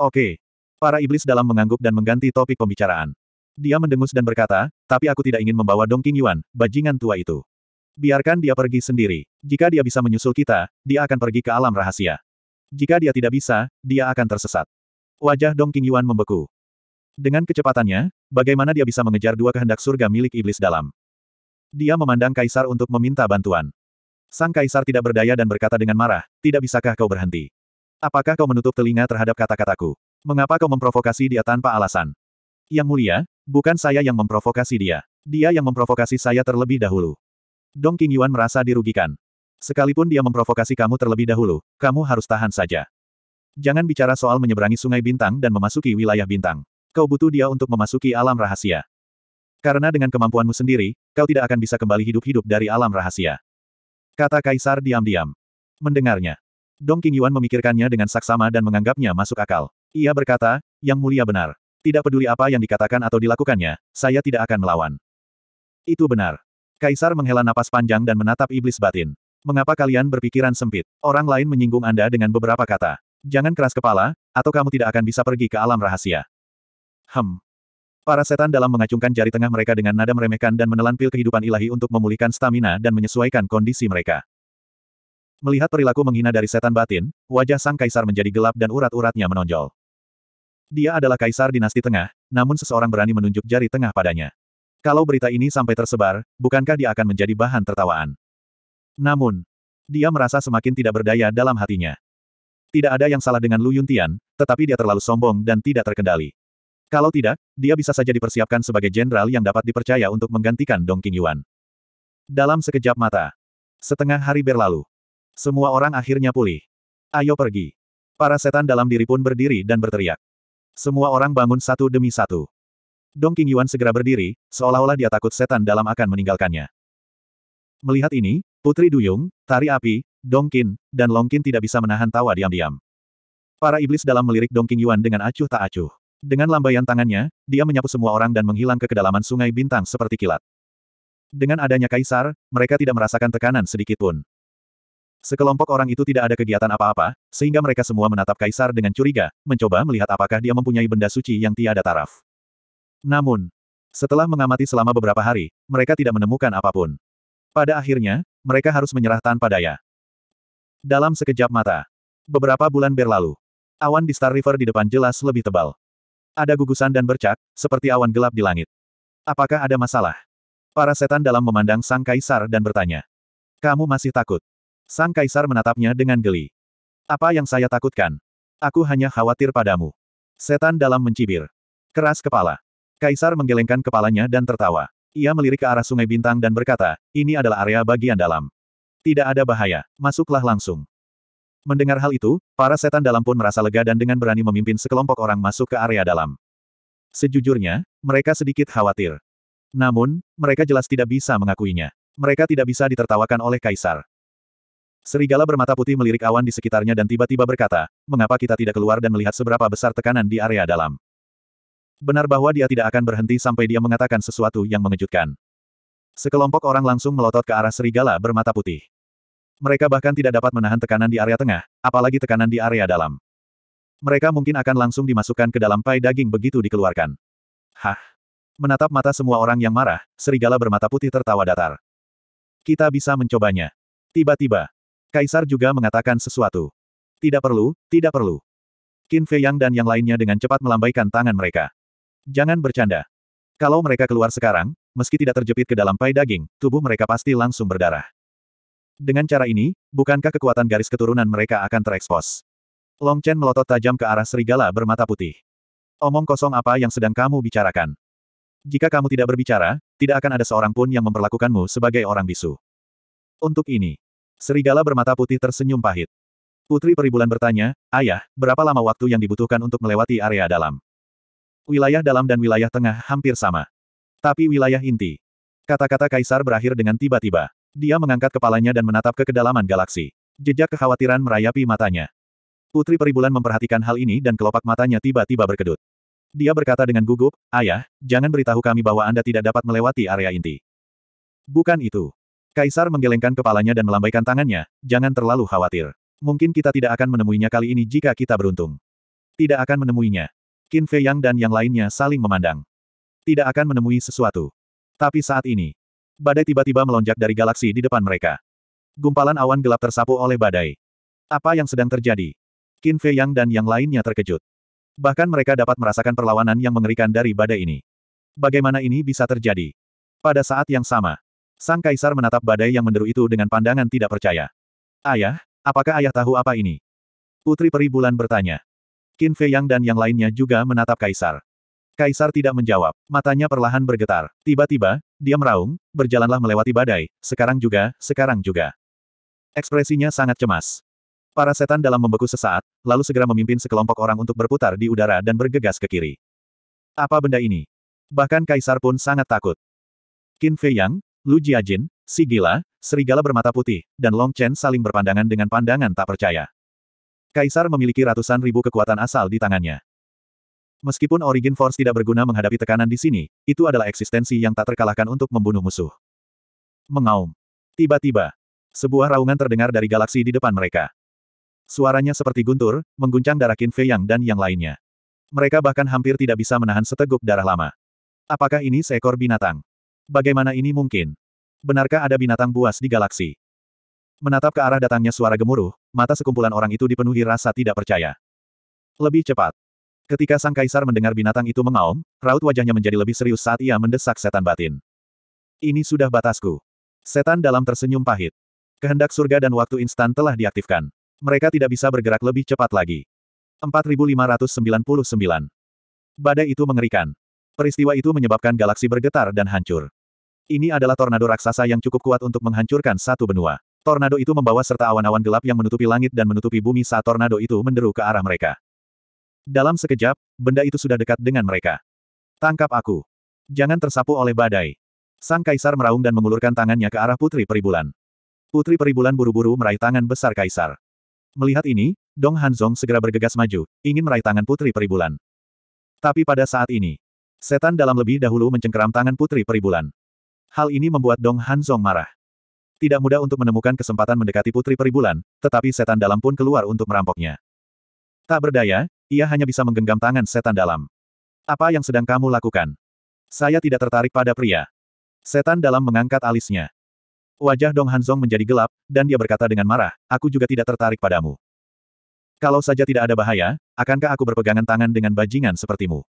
[SPEAKER 1] Oke. Para iblis dalam mengangguk dan mengganti topik pembicaraan. Dia mendengus dan berkata, tapi aku tidak ingin membawa Dongking Yuan, bajingan tua itu. Biarkan dia pergi sendiri. Jika dia bisa menyusul kita, dia akan pergi ke alam rahasia. Jika dia tidak bisa, dia akan tersesat. Wajah Dong king yuan membeku. Dengan kecepatannya, bagaimana dia bisa mengejar dua kehendak surga milik iblis dalam? Dia memandang kaisar untuk meminta bantuan. Sang kaisar tidak berdaya dan berkata dengan marah, tidak bisakah kau berhenti? Apakah kau menutup telinga terhadap kata-kataku? Mengapa kau memprovokasi dia tanpa alasan? Yang mulia, bukan saya yang memprovokasi dia. Dia yang memprovokasi saya terlebih dahulu. Dong Qingyuan merasa dirugikan. Sekalipun dia memprovokasi kamu terlebih dahulu, kamu harus tahan saja. Jangan bicara soal menyeberangi sungai bintang dan memasuki wilayah bintang. Kau butuh dia untuk memasuki alam rahasia. Karena dengan kemampuanmu sendiri, kau tidak akan bisa kembali hidup-hidup dari alam rahasia. Kata Kaisar diam-diam. Mendengarnya. Dong Qingyuan memikirkannya dengan saksama dan menganggapnya masuk akal. Ia berkata, yang mulia benar. Tidak peduli apa yang dikatakan atau dilakukannya, saya tidak akan melawan. Itu benar. Kaisar menghela napas panjang dan menatap iblis batin. Mengapa kalian berpikiran sempit? Orang lain menyinggung Anda dengan beberapa kata. Jangan keras kepala, atau kamu tidak akan bisa pergi ke alam rahasia. Hem. Para setan dalam mengacungkan jari tengah mereka dengan nada meremehkan dan menelan pil kehidupan ilahi untuk memulihkan stamina dan menyesuaikan kondisi mereka. Melihat perilaku menghina dari setan batin, wajah sang kaisar menjadi gelap dan urat-uratnya menonjol. Dia adalah kaisar dinasti tengah, namun seseorang berani menunjuk jari tengah padanya. Kalau berita ini sampai tersebar, bukankah dia akan menjadi bahan tertawaan? Namun, dia merasa semakin tidak berdaya dalam hatinya. Tidak ada yang salah dengan Lu Yuntian, tetapi dia terlalu sombong dan tidak terkendali. Kalau tidak, dia bisa saja dipersiapkan sebagai jenderal yang dapat dipercaya untuk menggantikan Dong Qingyuan. Dalam sekejap mata, setengah hari berlalu. Semua orang akhirnya pulih. Ayo pergi. Para setan dalam diri pun berdiri dan berteriak. Semua orang bangun satu demi satu. Dong Yuan segera berdiri, seolah-olah dia takut setan dalam akan meninggalkannya. Melihat ini, Putri Duyung, Tari Api, Dong Qin, dan Long Qin tidak bisa menahan tawa diam-diam. Para iblis dalam melirik Dong Yuan dengan acuh tak acuh. Dengan lambaian tangannya, dia menyapu semua orang dan menghilang ke kedalaman sungai bintang seperti kilat. Dengan adanya kaisar, mereka tidak merasakan tekanan sedikit pun. Sekelompok orang itu tidak ada kegiatan apa-apa, sehingga mereka semua menatap kaisar dengan curiga, mencoba melihat apakah dia mempunyai benda suci yang tiada taraf. Namun, setelah mengamati selama beberapa hari, mereka tidak menemukan apapun. Pada akhirnya, mereka harus menyerah tanpa daya. Dalam sekejap mata, beberapa bulan berlalu. Awan di Star River di depan jelas lebih tebal. Ada gugusan dan bercak, seperti awan gelap di langit. Apakah ada masalah? Para setan dalam memandang Sang Kaisar dan bertanya. Kamu masih takut? Sang Kaisar menatapnya dengan geli. Apa yang saya takutkan? Aku hanya khawatir padamu. Setan dalam mencibir. Keras kepala. Kaisar menggelengkan kepalanya dan tertawa. Ia melirik ke arah sungai bintang dan berkata, ini adalah area bagian dalam. Tidak ada bahaya, masuklah langsung. Mendengar hal itu, para setan dalam pun merasa lega dan dengan berani memimpin sekelompok orang masuk ke area dalam. Sejujurnya, mereka sedikit khawatir. Namun, mereka jelas tidak bisa mengakuinya. Mereka tidak bisa ditertawakan oleh kaisar. Serigala bermata putih melirik awan di sekitarnya dan tiba-tiba berkata, mengapa kita tidak keluar dan melihat seberapa besar tekanan di area dalam. Benar bahwa dia tidak akan berhenti sampai dia mengatakan sesuatu yang mengejutkan. Sekelompok orang langsung melotot ke arah serigala bermata putih. Mereka bahkan tidak dapat menahan tekanan di area tengah, apalagi tekanan di area dalam. Mereka mungkin akan langsung dimasukkan ke dalam pai daging begitu dikeluarkan. Hah? Menatap mata semua orang yang marah, serigala bermata putih tertawa datar. Kita bisa mencobanya. Tiba-tiba, Kaisar juga mengatakan sesuatu. Tidak perlu, tidak perlu. Qin Fei Yang dan yang lainnya dengan cepat melambaikan tangan mereka. Jangan bercanda. Kalau mereka keluar sekarang, meski tidak terjepit ke dalam pai daging, tubuh mereka pasti langsung berdarah. Dengan cara ini, bukankah kekuatan garis keturunan mereka akan terekspos? Long Chen melotot tajam ke arah serigala bermata putih. Omong kosong apa yang sedang kamu bicarakan? Jika kamu tidak berbicara, tidak akan ada seorang pun yang memperlakukanmu sebagai orang bisu. Untuk ini, serigala bermata putih tersenyum pahit. Putri Peribulan bertanya, Ayah, berapa lama waktu yang dibutuhkan untuk melewati area dalam? Wilayah dalam dan wilayah tengah hampir sama. Tapi wilayah inti. Kata-kata kaisar berakhir dengan tiba-tiba. Dia mengangkat kepalanya dan menatap ke kedalaman galaksi. Jejak kekhawatiran merayapi matanya. Putri Peribulan memperhatikan hal ini dan kelopak matanya tiba-tiba berkedut. Dia berkata dengan gugup, Ayah, jangan beritahu kami bahwa Anda tidak dapat melewati area inti. Bukan itu. Kaisar menggelengkan kepalanya dan melambaikan tangannya, jangan terlalu khawatir. Mungkin kita tidak akan menemuinya kali ini jika kita beruntung. Tidak akan menemuinya. Qin Fei Yang dan yang lainnya saling memandang. Tidak akan menemui sesuatu. Tapi saat ini, badai tiba-tiba melonjak dari galaksi di depan mereka. Gumpalan awan gelap tersapu oleh badai. Apa yang sedang terjadi? Qin Fei Yang dan yang lainnya terkejut. Bahkan mereka dapat merasakan perlawanan yang mengerikan dari badai ini. Bagaimana ini bisa terjadi? Pada saat yang sama, Sang Kaisar menatap badai yang menderu itu dengan pandangan tidak percaya. Ayah, apakah ayah tahu apa ini? Putri Peri Bulan bertanya. Qin Fei Yang dan yang lainnya juga menatap Kaisar. Kaisar tidak menjawab, matanya perlahan bergetar. Tiba-tiba, dia meraung, berjalanlah melewati badai, sekarang juga, sekarang juga. Ekspresinya sangat cemas. Para setan dalam membeku sesaat, lalu segera memimpin sekelompok orang untuk berputar di udara dan bergegas ke kiri. Apa benda ini? Bahkan Kaisar pun sangat takut. Qin Fei Yang, Lu Jiajin, Si Serigala bermata putih, dan Long Chen saling berpandangan dengan pandangan tak percaya. Kaisar memiliki ratusan ribu kekuatan asal di tangannya. Meskipun Origin Force tidak berguna menghadapi tekanan di sini, itu adalah eksistensi yang tak terkalahkan untuk membunuh musuh. Mengaum. Tiba-tiba, sebuah raungan terdengar dari galaksi di depan mereka. Suaranya seperti guntur, mengguncang darah Qin Fei Yang dan yang lainnya. Mereka bahkan hampir tidak bisa menahan seteguk darah lama. Apakah ini seekor binatang? Bagaimana ini mungkin? Benarkah ada binatang buas di galaksi? Menatap ke arah datangnya suara gemuruh, mata sekumpulan orang itu dipenuhi rasa tidak percaya. Lebih cepat. Ketika sang kaisar mendengar binatang itu mengaum, raut wajahnya menjadi lebih serius saat ia mendesak setan batin. Ini sudah batasku. Setan dalam tersenyum pahit. Kehendak surga dan waktu instan telah diaktifkan. Mereka tidak bisa bergerak lebih cepat lagi. 4599. Badai itu mengerikan. Peristiwa itu menyebabkan galaksi bergetar dan hancur. Ini adalah tornado raksasa yang cukup kuat untuk menghancurkan satu benua. Tornado itu membawa serta awan-awan gelap yang menutupi langit dan menutupi bumi saat tornado itu menderu ke arah mereka. Dalam sekejap, benda itu sudah dekat dengan mereka. Tangkap aku. Jangan tersapu oleh badai. Sang kaisar meraung dan mengulurkan tangannya ke arah putri peribulan. Putri peribulan buru-buru meraih tangan besar kaisar. Melihat ini, Dong Hanzong segera bergegas maju, ingin meraih tangan putri peribulan. Tapi pada saat ini, setan dalam lebih dahulu mencengkeram tangan putri peribulan. Hal ini membuat Dong Hanzong marah. Tidak mudah untuk menemukan kesempatan mendekati Putri Peribulan, tetapi setan dalam pun keluar untuk merampoknya. Tak berdaya, ia hanya bisa menggenggam tangan setan dalam. Apa yang sedang kamu lakukan? Saya tidak tertarik pada pria. Setan dalam mengangkat alisnya. Wajah Dong Hanzong menjadi gelap, dan dia berkata dengan marah, aku juga tidak tertarik padamu. Kalau saja tidak ada bahaya, akankah aku berpegangan tangan dengan bajingan sepertimu?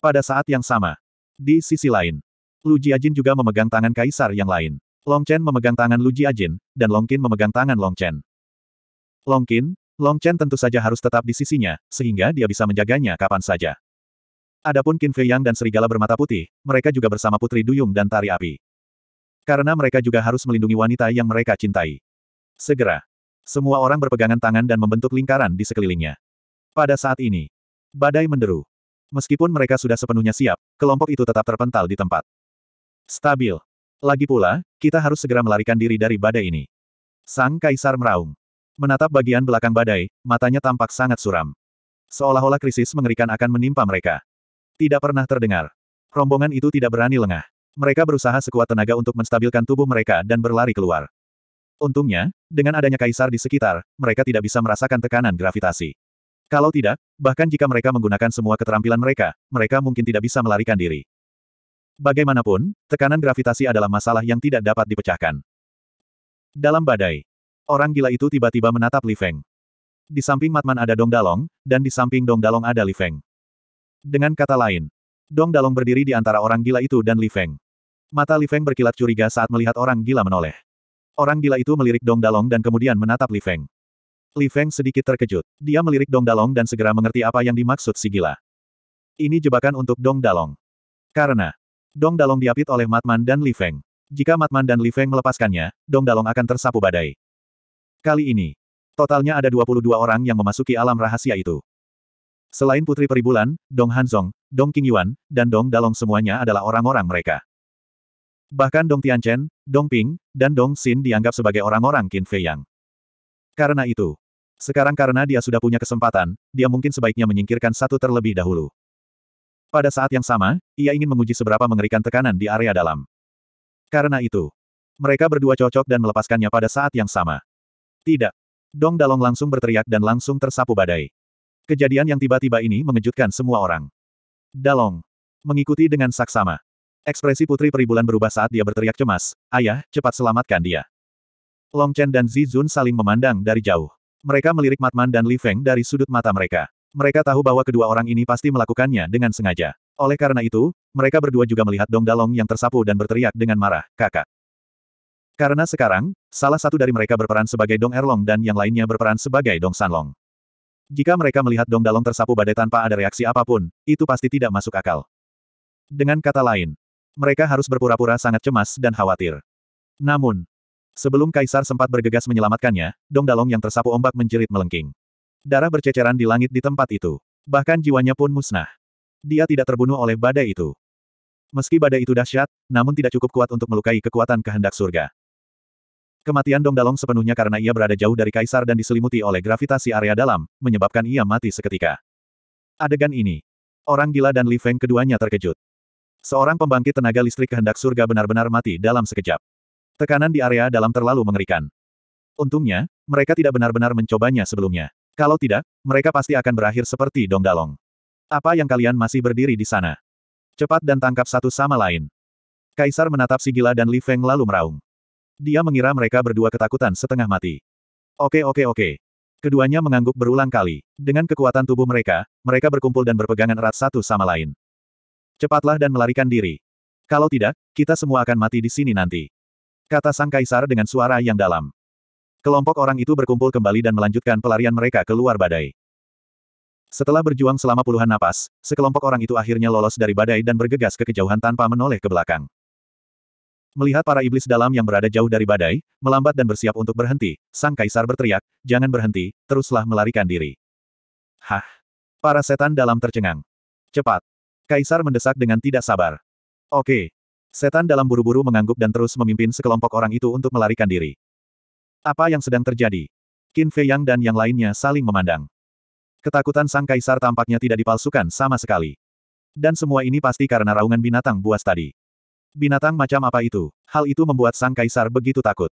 [SPEAKER 1] Pada saat yang sama, di sisi lain, Lu Jiajin juga memegang tangan kaisar yang lain. Long Chen memegang tangan Lu Ji Ajin, dan Long Qin memegang tangan Long Chen. Long Qin, Long Chen tentu saja harus tetap di sisinya, sehingga dia bisa menjaganya kapan saja. Adapun Qin Fei Yang dan serigala bermata putih, mereka juga bersama Putri Duyung dan Tari Api. Karena mereka juga harus melindungi wanita yang mereka cintai. Segera, semua orang berpegangan tangan dan membentuk lingkaran di sekelilingnya. Pada saat ini, badai menderu. Meskipun mereka sudah sepenuhnya siap, kelompok itu tetap terpental di tempat. Stabil. Lagi pula, kita harus segera melarikan diri dari badai ini. Sang Kaisar meraung. Menatap bagian belakang badai, matanya tampak sangat suram. Seolah-olah krisis mengerikan akan menimpa mereka. Tidak pernah terdengar. Rombongan itu tidak berani lengah. Mereka berusaha sekuat tenaga untuk menstabilkan tubuh mereka dan berlari keluar. Untungnya, dengan adanya kaisar di sekitar, mereka tidak bisa merasakan tekanan gravitasi. Kalau tidak, bahkan jika mereka menggunakan semua keterampilan mereka, mereka mungkin tidak bisa melarikan diri. Bagaimanapun, tekanan gravitasi adalah masalah yang tidak dapat dipecahkan. Dalam badai, orang gila itu tiba-tiba menatap Li Feng. Di samping Matman ada Dong Dalong, dan di samping Dong Dalong ada Li Feng. Dengan kata lain, Dong Dalong berdiri di antara orang gila itu dan Li Feng. Mata Li Feng berkilat curiga saat melihat orang gila menoleh. Orang gila itu melirik Dong Dalong dan kemudian menatap Li Feng. Li Feng sedikit terkejut. Dia melirik Dong Dalong dan segera mengerti apa yang dimaksud si gila. Ini jebakan untuk Dong Dalong. Karena, Dong Dalong diapit oleh Matman dan Li Feng. Jika Matman dan Li Feng melepaskannya, Dong Dalong akan tersapu badai. Kali ini, totalnya ada 22 orang yang memasuki alam rahasia itu. Selain Putri Peribulan, Dong Hanzong, Dong Qingyuan, dan Dong Dalong semuanya adalah orang-orang mereka. Bahkan Dong Tianchen, Dong Ping, dan Dong Xin dianggap sebagai orang-orang Qin Fei Yang. Karena itu, sekarang karena dia sudah punya kesempatan, dia mungkin sebaiknya menyingkirkan satu terlebih dahulu. Pada saat yang sama, ia ingin menguji seberapa mengerikan tekanan di area dalam. Karena itu, mereka berdua cocok dan melepaskannya pada saat yang sama. Tidak. Dong Dalong langsung berteriak dan langsung tersapu badai. Kejadian yang tiba-tiba ini mengejutkan semua orang. Dalong. Mengikuti dengan saksama. Ekspresi putri peribulan berubah saat dia berteriak cemas, Ayah, cepat selamatkan dia. Long Chen dan Zizun saling memandang dari jauh. Mereka melirik Matman dan Li Feng dari sudut mata mereka. Mereka tahu bahwa kedua orang ini pasti melakukannya dengan sengaja. Oleh karena itu, mereka berdua juga melihat Dong Dalong yang tersapu dan berteriak dengan marah, kakak. Karena sekarang, salah satu dari mereka berperan sebagai Dong Erlong dan yang lainnya berperan sebagai Dong Sanlong. Jika mereka melihat Dong Dalong tersapu badai tanpa ada reaksi apapun, itu pasti tidak masuk akal. Dengan kata lain, mereka harus berpura-pura sangat cemas dan khawatir. Namun, sebelum Kaisar sempat bergegas menyelamatkannya, Dong Dalong yang tersapu ombak menjerit melengking. Darah berceceran di langit di tempat itu. Bahkan jiwanya pun musnah. Dia tidak terbunuh oleh badai itu. Meski badai itu dahsyat, namun tidak cukup kuat untuk melukai kekuatan kehendak surga. Kematian Dong Dalong sepenuhnya karena ia berada jauh dari kaisar dan diselimuti oleh gravitasi area dalam, menyebabkan ia mati seketika. Adegan ini. Orang gila dan Li Feng keduanya terkejut. Seorang pembangkit tenaga listrik kehendak surga benar-benar mati dalam sekejap. Tekanan di area dalam terlalu mengerikan. Untungnya, mereka tidak benar-benar mencobanya sebelumnya. Kalau tidak, mereka pasti akan berakhir seperti dong dalong. Apa yang kalian masih berdiri di sana? Cepat dan tangkap satu sama lain. Kaisar menatap si gila dan Li Feng lalu meraung. Dia mengira mereka berdua ketakutan setengah mati. Oke oke oke. Keduanya mengangguk berulang kali. Dengan kekuatan tubuh mereka, mereka berkumpul dan berpegangan erat satu sama lain. Cepatlah dan melarikan diri. Kalau tidak, kita semua akan mati di sini nanti. Kata sang kaisar dengan suara yang dalam. Kelompok orang itu berkumpul kembali dan melanjutkan pelarian mereka ke luar badai. Setelah berjuang selama puluhan napas, sekelompok orang itu akhirnya lolos dari badai dan bergegas ke kejauhan tanpa menoleh ke belakang. Melihat para iblis dalam yang berada jauh dari badai, melambat dan bersiap untuk berhenti, sang kaisar berteriak, jangan berhenti, teruslah melarikan diri. Hah! Para setan dalam tercengang. Cepat! Kaisar mendesak dengan tidak sabar. Oke! Setan dalam buru-buru mengangguk dan terus memimpin sekelompok orang itu untuk melarikan diri. Apa yang sedang terjadi? Qin Fei Yang dan yang lainnya saling memandang. Ketakutan sang kaisar tampaknya tidak dipalsukan sama sekali. Dan semua ini pasti karena raungan binatang buas tadi. Binatang macam apa itu? Hal itu membuat sang kaisar begitu takut.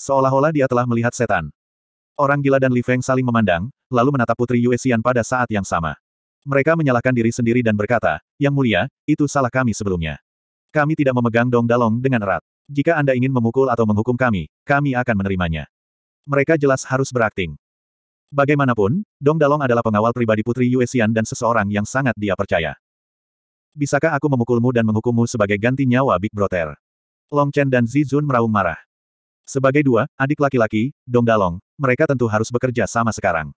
[SPEAKER 1] Seolah-olah dia telah melihat setan. Orang gila dan Li Feng saling memandang, lalu menatap Putri Yue Xian pada saat yang sama. Mereka menyalahkan diri sendiri dan berkata, Yang mulia, itu salah kami sebelumnya. Kami tidak memegang dong dalong dengan erat. Jika Anda ingin memukul atau menghukum kami, kami akan menerimanya. Mereka jelas harus berakting. Bagaimanapun, Dong Dalong adalah pengawal pribadi Putri Yuexian dan seseorang yang sangat dia percaya. Bisakah aku memukulmu dan menghukummu sebagai ganti nyawa Big Brother? Long Chen dan Zizun meraung marah. Sebagai dua, adik laki-laki, Dong Dalong, mereka tentu harus bekerja sama sekarang.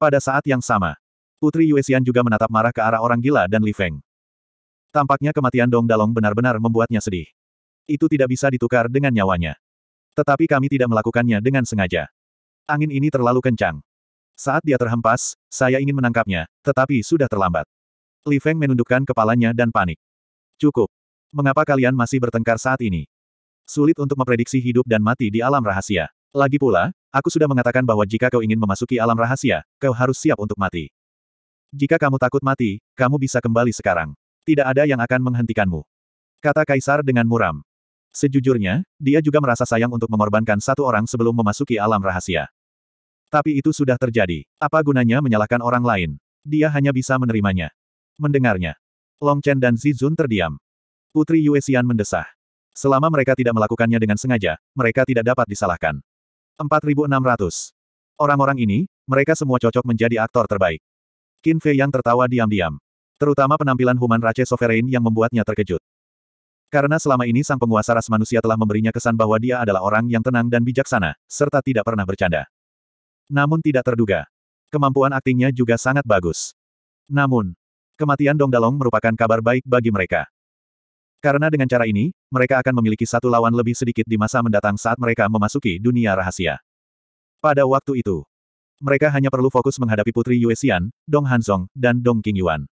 [SPEAKER 1] Pada saat yang sama, Putri Yuexian juga menatap marah ke arah orang gila dan Li Feng. Tampaknya kematian Dong Dalong benar-benar membuatnya sedih. Itu tidak bisa ditukar dengan nyawanya. Tetapi kami tidak melakukannya dengan sengaja. Angin ini terlalu kencang. Saat dia terhempas, saya ingin menangkapnya, tetapi sudah terlambat. Li Feng menundukkan kepalanya dan panik. Cukup. Mengapa kalian masih bertengkar saat ini? Sulit untuk memprediksi hidup dan mati di alam rahasia. Lagi pula, aku sudah mengatakan bahwa jika kau ingin memasuki alam rahasia, kau harus siap untuk mati. Jika kamu takut mati, kamu bisa kembali sekarang. Tidak ada yang akan menghentikanmu. Kata Kaisar dengan muram. Sejujurnya, dia juga merasa sayang untuk mengorbankan satu orang sebelum memasuki alam rahasia. Tapi itu sudah terjadi. Apa gunanya menyalahkan orang lain? Dia hanya bisa menerimanya. Mendengarnya. Long Chen dan Zizun terdiam. Putri Yue Xian mendesah. Selama mereka tidak melakukannya dengan sengaja, mereka tidak dapat disalahkan. 4600. Orang-orang ini, mereka semua cocok menjadi aktor terbaik. Qin Fei yang tertawa diam-diam. Terutama penampilan Human Race Sovereign yang membuatnya terkejut. Karena selama ini sang penguasa ras manusia telah memberinya kesan bahwa dia adalah orang yang tenang dan bijaksana, serta tidak pernah bercanda. Namun tidak terduga. Kemampuan aktingnya juga sangat bagus. Namun, kematian Dong Dalong merupakan kabar baik bagi mereka. Karena dengan cara ini, mereka akan memiliki satu lawan lebih sedikit di masa mendatang saat mereka memasuki dunia rahasia. Pada waktu itu, mereka hanya perlu fokus menghadapi Putri Yue Xian, Dong Hanzong, dan Dong Qingyuan.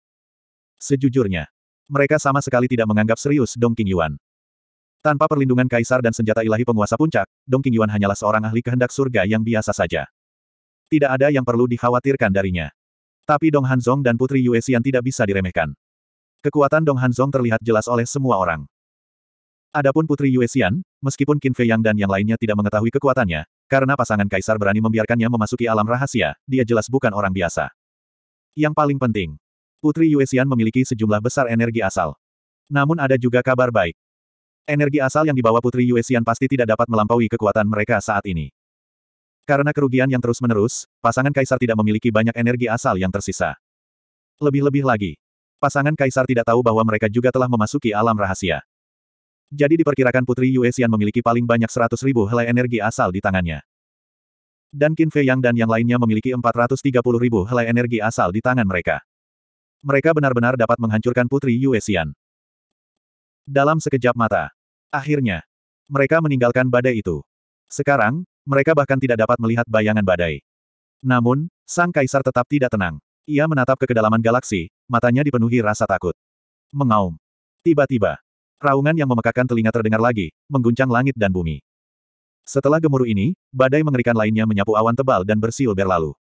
[SPEAKER 1] Sejujurnya, mereka sama sekali tidak menganggap serius Dong Yuan. Tanpa perlindungan kaisar dan senjata ilahi penguasa puncak, Dong Yuan hanyalah seorang ahli kehendak surga yang biasa saja. Tidak ada yang perlu dikhawatirkan darinya. Tapi Dong Hanzong dan Putri Yue Xian tidak bisa diremehkan. Kekuatan Dong Hanzong terlihat jelas oleh semua orang. Adapun Putri Yue Xian, meskipun Qin Fei Yang dan yang lainnya tidak mengetahui kekuatannya, karena pasangan kaisar berani membiarkannya memasuki alam rahasia, dia jelas bukan orang biasa. Yang paling penting, Putri Yuexian memiliki sejumlah besar energi asal. Namun ada juga kabar baik. Energi asal yang dibawa Putri Yuexian pasti tidak dapat melampaui kekuatan mereka saat ini. Karena kerugian yang terus-menerus, pasangan kaisar tidak memiliki banyak energi asal yang tersisa. Lebih-lebih lagi, pasangan kaisar tidak tahu bahwa mereka juga telah memasuki alam rahasia. Jadi diperkirakan Putri Yuexian memiliki paling banyak 100 ribu helai energi asal di tangannya. Dan Qin Fei Yang dan yang lainnya memiliki 430 ribu helai energi asal di tangan mereka. Mereka benar-benar dapat menghancurkan Putri Yue Dalam sekejap mata. Akhirnya. Mereka meninggalkan badai itu. Sekarang, mereka bahkan tidak dapat melihat bayangan badai. Namun, Sang Kaisar tetap tidak tenang. Ia menatap ke kedalaman galaksi, matanya dipenuhi rasa takut. Mengaum. Tiba-tiba, raungan yang memekakan telinga terdengar lagi, mengguncang langit dan bumi. Setelah gemuruh ini, badai mengerikan lainnya menyapu awan tebal dan bersiul berlalu.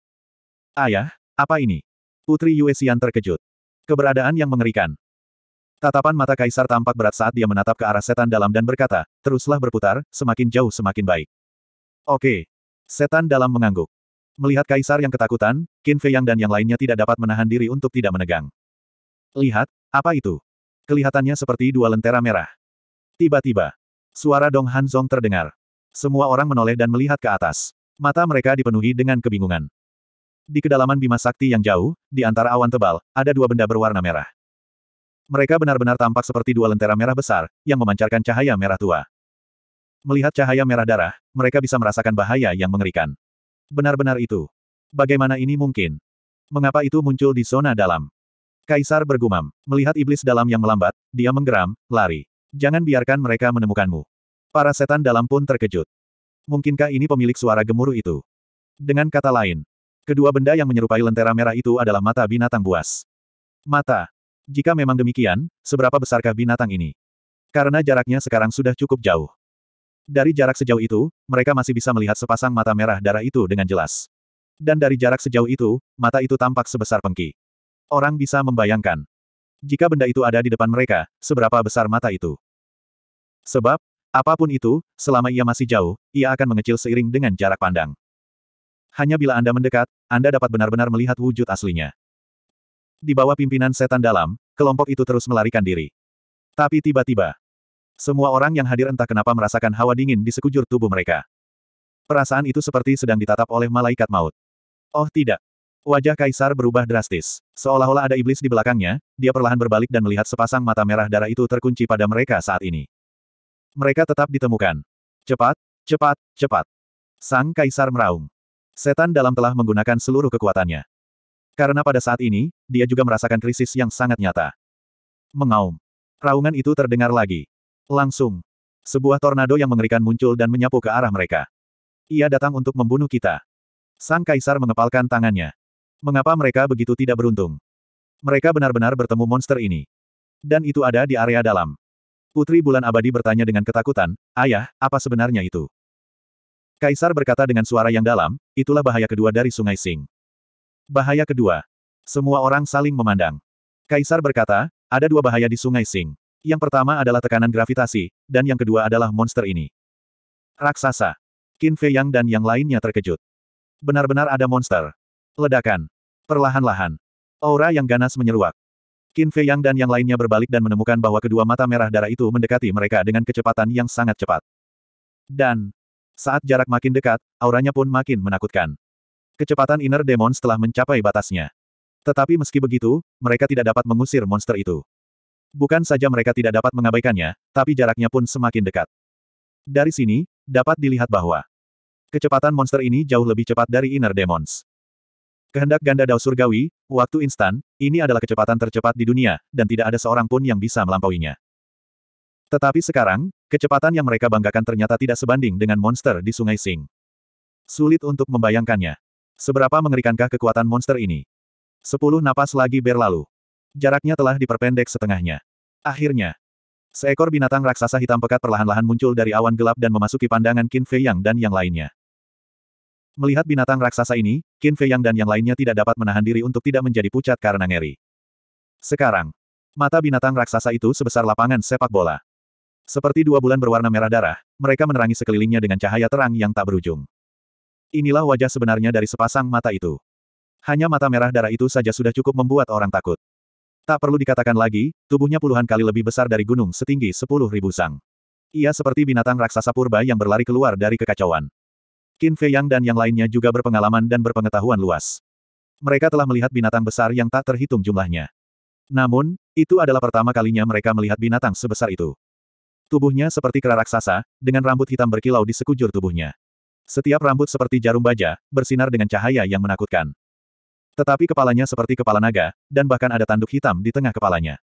[SPEAKER 1] Ayah, apa ini? Putri Yue terkejut. Keberadaan yang mengerikan. Tatapan mata kaisar tampak berat saat dia menatap ke arah setan dalam dan berkata, teruslah berputar, semakin jauh semakin baik. Oke. Setan dalam mengangguk. Melihat kaisar yang ketakutan, Qin Fei Yang dan yang lainnya tidak dapat menahan diri untuk tidak menegang. Lihat, apa itu? Kelihatannya seperti dua lentera merah. Tiba-tiba, suara Dong Han terdengar. Semua orang menoleh dan melihat ke atas. Mata mereka dipenuhi dengan kebingungan. Di kedalaman bima sakti yang jauh, di antara awan tebal, ada dua benda berwarna merah. Mereka benar-benar tampak seperti dua lentera merah besar, yang memancarkan cahaya merah tua. Melihat cahaya merah darah, mereka bisa merasakan bahaya yang mengerikan. Benar-benar itu. Bagaimana ini mungkin? Mengapa itu muncul di zona dalam? Kaisar bergumam. Melihat iblis dalam yang melambat, dia menggeram, lari. Jangan biarkan mereka menemukanmu. Para setan dalam pun terkejut. Mungkinkah ini pemilik suara gemuruh itu? Dengan kata lain, Kedua benda yang menyerupai lentera merah itu adalah mata binatang buas. Mata. Jika memang demikian, seberapa besarkah binatang ini? Karena jaraknya sekarang sudah cukup jauh. Dari jarak sejauh itu, mereka masih bisa melihat sepasang mata merah darah itu dengan jelas. Dan dari jarak sejauh itu, mata itu tampak sebesar pengki. Orang bisa membayangkan. Jika benda itu ada di depan mereka, seberapa besar mata itu. Sebab, apapun itu, selama ia masih jauh, ia akan mengecil seiring dengan jarak pandang. Hanya bila Anda mendekat, Anda dapat benar-benar melihat wujud aslinya. Di bawah pimpinan setan dalam, kelompok itu terus melarikan diri. Tapi tiba-tiba, semua orang yang hadir entah kenapa merasakan hawa dingin di sekujur tubuh mereka. Perasaan itu seperti sedang ditatap oleh malaikat maut. Oh tidak. Wajah Kaisar berubah drastis. Seolah-olah ada iblis di belakangnya, dia perlahan berbalik dan melihat sepasang mata merah darah itu terkunci pada mereka saat ini. Mereka tetap ditemukan. Cepat, cepat, cepat. Sang Kaisar meraung. Setan dalam telah menggunakan seluruh kekuatannya. Karena pada saat ini, dia juga merasakan krisis yang sangat nyata. Mengaum. Raungan itu terdengar lagi. Langsung. Sebuah tornado yang mengerikan muncul dan menyapu ke arah mereka. Ia datang untuk membunuh kita. Sang kaisar mengepalkan tangannya. Mengapa mereka begitu tidak beruntung? Mereka benar-benar bertemu monster ini. Dan itu ada di area dalam. Putri Bulan Abadi bertanya dengan ketakutan, Ayah, apa sebenarnya itu? Kaisar berkata dengan suara yang dalam, itulah bahaya kedua dari Sungai Sing. Bahaya kedua. Semua orang saling memandang. Kaisar berkata, ada dua bahaya di Sungai Sing. Yang pertama adalah tekanan gravitasi, dan yang kedua adalah monster ini. Raksasa. Qin Fei Yang dan yang lainnya terkejut. Benar-benar ada monster. Ledakan. Perlahan-lahan. Aura yang ganas menyeruak. Qin Fei Yang dan yang lainnya berbalik dan menemukan bahwa kedua mata merah darah itu mendekati mereka dengan kecepatan yang sangat cepat. Dan, saat jarak makin dekat, auranya pun makin menakutkan. Kecepatan inner demon telah mencapai batasnya. Tetapi meski begitu, mereka tidak dapat mengusir monster itu. Bukan saja mereka tidak dapat mengabaikannya, tapi jaraknya pun semakin dekat. Dari sini, dapat dilihat bahwa kecepatan monster ini jauh lebih cepat dari inner demons. Kehendak ganda dao surgawi, waktu instan, ini adalah kecepatan tercepat di dunia, dan tidak ada seorang pun yang bisa melampauinya. Tetapi sekarang, Kecepatan yang mereka banggakan ternyata tidak sebanding dengan monster di Sungai Sing. Sulit untuk membayangkannya. Seberapa mengerikankah kekuatan monster ini? Sepuluh napas lagi berlalu. Jaraknya telah diperpendek setengahnya. Akhirnya, seekor binatang raksasa hitam pekat perlahan-lahan muncul dari awan gelap dan memasuki pandangan Qin Fei Yang dan yang lainnya. Melihat binatang raksasa ini, Qin Fei Yang dan yang lainnya tidak dapat menahan diri untuk tidak menjadi pucat karena ngeri. Sekarang, mata binatang raksasa itu sebesar lapangan sepak bola. Seperti dua bulan berwarna merah darah, mereka menerangi sekelilingnya dengan cahaya terang yang tak berujung. Inilah wajah sebenarnya dari sepasang mata itu. Hanya mata merah darah itu saja sudah cukup membuat orang takut. Tak perlu dikatakan lagi, tubuhnya puluhan kali lebih besar dari gunung setinggi sepuluh ribu sang. Ia seperti binatang raksasa purba yang berlari keluar dari kekacauan. Qin Fei Yang dan yang lainnya juga berpengalaman dan berpengetahuan luas. Mereka telah melihat binatang besar yang tak terhitung jumlahnya. Namun, itu adalah pertama kalinya mereka melihat binatang sebesar itu. Tubuhnya seperti kera raksasa, dengan rambut hitam berkilau di sekujur tubuhnya. Setiap rambut seperti jarum baja, bersinar dengan cahaya yang menakutkan. Tetapi kepalanya seperti kepala naga, dan bahkan ada tanduk hitam di tengah kepalanya.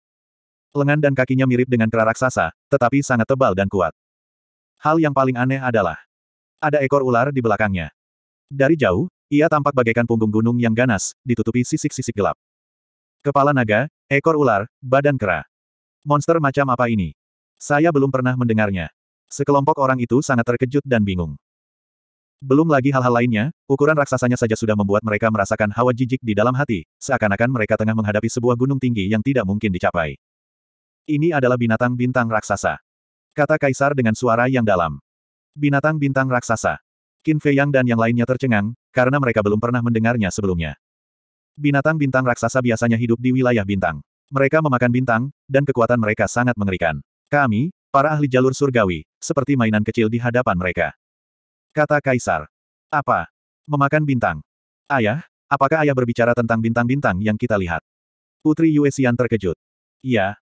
[SPEAKER 1] Lengan dan kakinya mirip dengan kera raksasa, tetapi sangat tebal dan kuat. Hal yang paling aneh adalah, ada ekor ular di belakangnya. Dari jauh, ia tampak bagaikan punggung gunung yang ganas, ditutupi sisik-sisik gelap. Kepala naga, ekor ular, badan kera. Monster macam apa ini? Saya belum pernah mendengarnya. Sekelompok orang itu sangat terkejut dan bingung. Belum lagi hal-hal lainnya, ukuran raksasanya saja sudah membuat mereka merasakan hawa jijik di dalam hati, seakan-akan mereka tengah menghadapi sebuah gunung tinggi yang tidak mungkin dicapai. Ini adalah binatang bintang raksasa. Kata Kaisar dengan suara yang dalam. Binatang bintang raksasa. Qin Fei Yang dan yang lainnya tercengang, karena mereka belum pernah mendengarnya sebelumnya. Binatang bintang raksasa biasanya hidup di wilayah bintang. Mereka memakan bintang, dan kekuatan mereka sangat mengerikan. Kami, para ahli jalur surgawi, seperti mainan kecil di hadapan mereka. Kata Kaisar. Apa? Memakan bintang. Ayah, apakah ayah berbicara tentang bintang-bintang yang kita lihat? Putri Yuesian terkejut. Iya.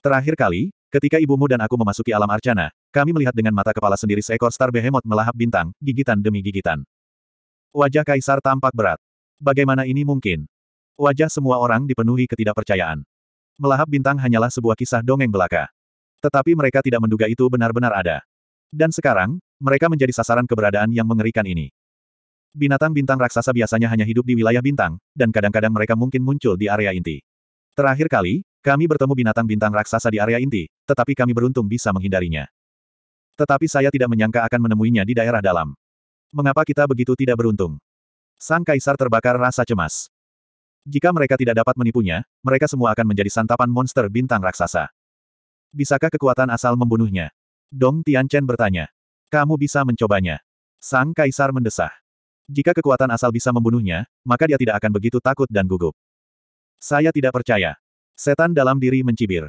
[SPEAKER 1] Terakhir kali, ketika ibumu dan aku memasuki alam Arcana, kami melihat dengan mata kepala sendiri seekor star behemoth melahap bintang, gigitan demi gigitan. Wajah Kaisar tampak berat. Bagaimana ini mungkin? Wajah semua orang dipenuhi ketidakpercayaan. Melahap bintang hanyalah sebuah kisah dongeng belaka. Tetapi mereka tidak menduga itu benar-benar ada. Dan sekarang, mereka menjadi sasaran keberadaan yang mengerikan ini. Binatang bintang raksasa biasanya hanya hidup di wilayah bintang, dan kadang-kadang mereka mungkin muncul di area inti. Terakhir kali, kami bertemu binatang bintang raksasa di area inti, tetapi kami beruntung bisa menghindarinya. Tetapi saya tidak menyangka akan menemuinya di daerah dalam. Mengapa kita begitu tidak beruntung? Sang kaisar terbakar rasa cemas. Jika mereka tidak dapat menipunya, mereka semua akan menjadi santapan monster bintang raksasa. Bisakah kekuatan asal membunuhnya? Dong Tianchen bertanya. Kamu bisa mencobanya. Sang Kaisar mendesah. Jika kekuatan asal bisa membunuhnya, maka dia tidak akan begitu takut dan gugup. Saya tidak percaya. Setan dalam diri mencibir.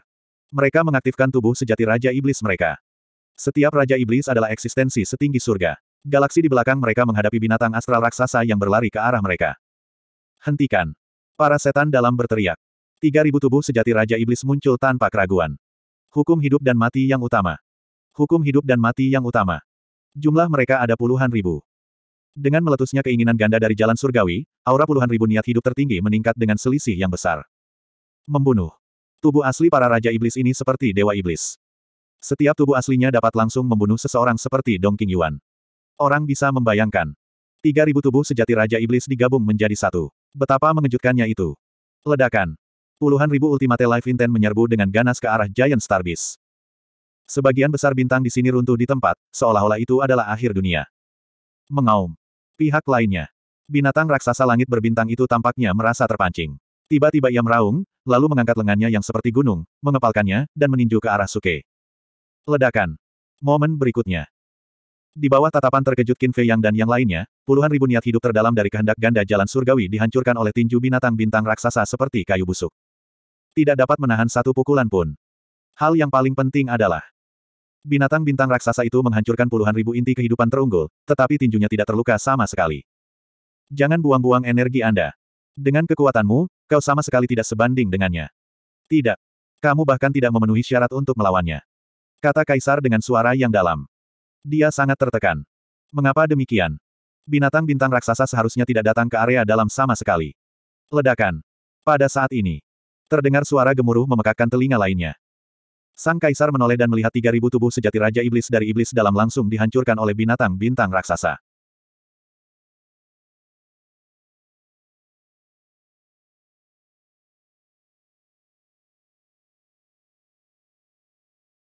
[SPEAKER 1] Mereka mengaktifkan tubuh sejati Raja Iblis mereka. Setiap Raja Iblis adalah eksistensi setinggi surga. Galaksi di belakang mereka menghadapi binatang astral raksasa yang berlari ke arah mereka. Hentikan. Para setan dalam berteriak. Tiga ribu tubuh sejati Raja Iblis muncul tanpa keraguan. Hukum hidup dan mati yang utama. Hukum hidup dan mati yang utama. Jumlah mereka ada puluhan ribu. Dengan meletusnya keinginan ganda dari jalan surgawi, aura puluhan ribu niat hidup tertinggi meningkat dengan selisih yang besar. Membunuh. Tubuh asli para raja iblis ini seperti dewa iblis. Setiap tubuh aslinya dapat langsung membunuh seseorang seperti Dong King Yuan. Orang bisa membayangkan. Tiga ribu tubuh sejati Raja Iblis digabung menjadi satu. Betapa mengejutkannya itu. Ledakan puluhan ribu Ultimate Life Intent menyerbu dengan ganas ke arah Giant Star Beast. Sebagian besar bintang di sini runtuh di tempat, seolah-olah itu adalah akhir dunia. Mengaum. Pihak lainnya. Binatang raksasa langit berbintang itu tampaknya merasa terpancing. Tiba-tiba ia meraung, lalu mengangkat lengannya yang seperti gunung, mengepalkannya, dan meninju ke arah Suke. Ledakan. Momen berikutnya. Di bawah tatapan terkejut Qin Fei Yang dan yang lainnya, puluhan ribu niat hidup terdalam dari kehendak ganda jalan surgawi dihancurkan oleh tinju binatang bintang raksasa seperti kayu busuk tidak dapat menahan satu pukulan pun. Hal yang paling penting adalah binatang bintang raksasa itu menghancurkan puluhan ribu inti kehidupan terunggul, tetapi tinjunya tidak terluka sama sekali. Jangan buang-buang energi Anda. Dengan kekuatanmu, kau sama sekali tidak sebanding dengannya. Tidak. Kamu bahkan tidak memenuhi syarat untuk melawannya. Kata Kaisar dengan suara yang dalam. Dia sangat tertekan. Mengapa demikian? Binatang bintang raksasa seharusnya tidak datang ke area dalam sama sekali. Ledakan. Pada saat ini, Terdengar suara gemuruh memekakkan telinga lainnya. Sang kaisar menoleh dan melihat 3000 tubuh sejati Raja Iblis dari Iblis dalam langsung dihancurkan oleh binatang bintang raksasa.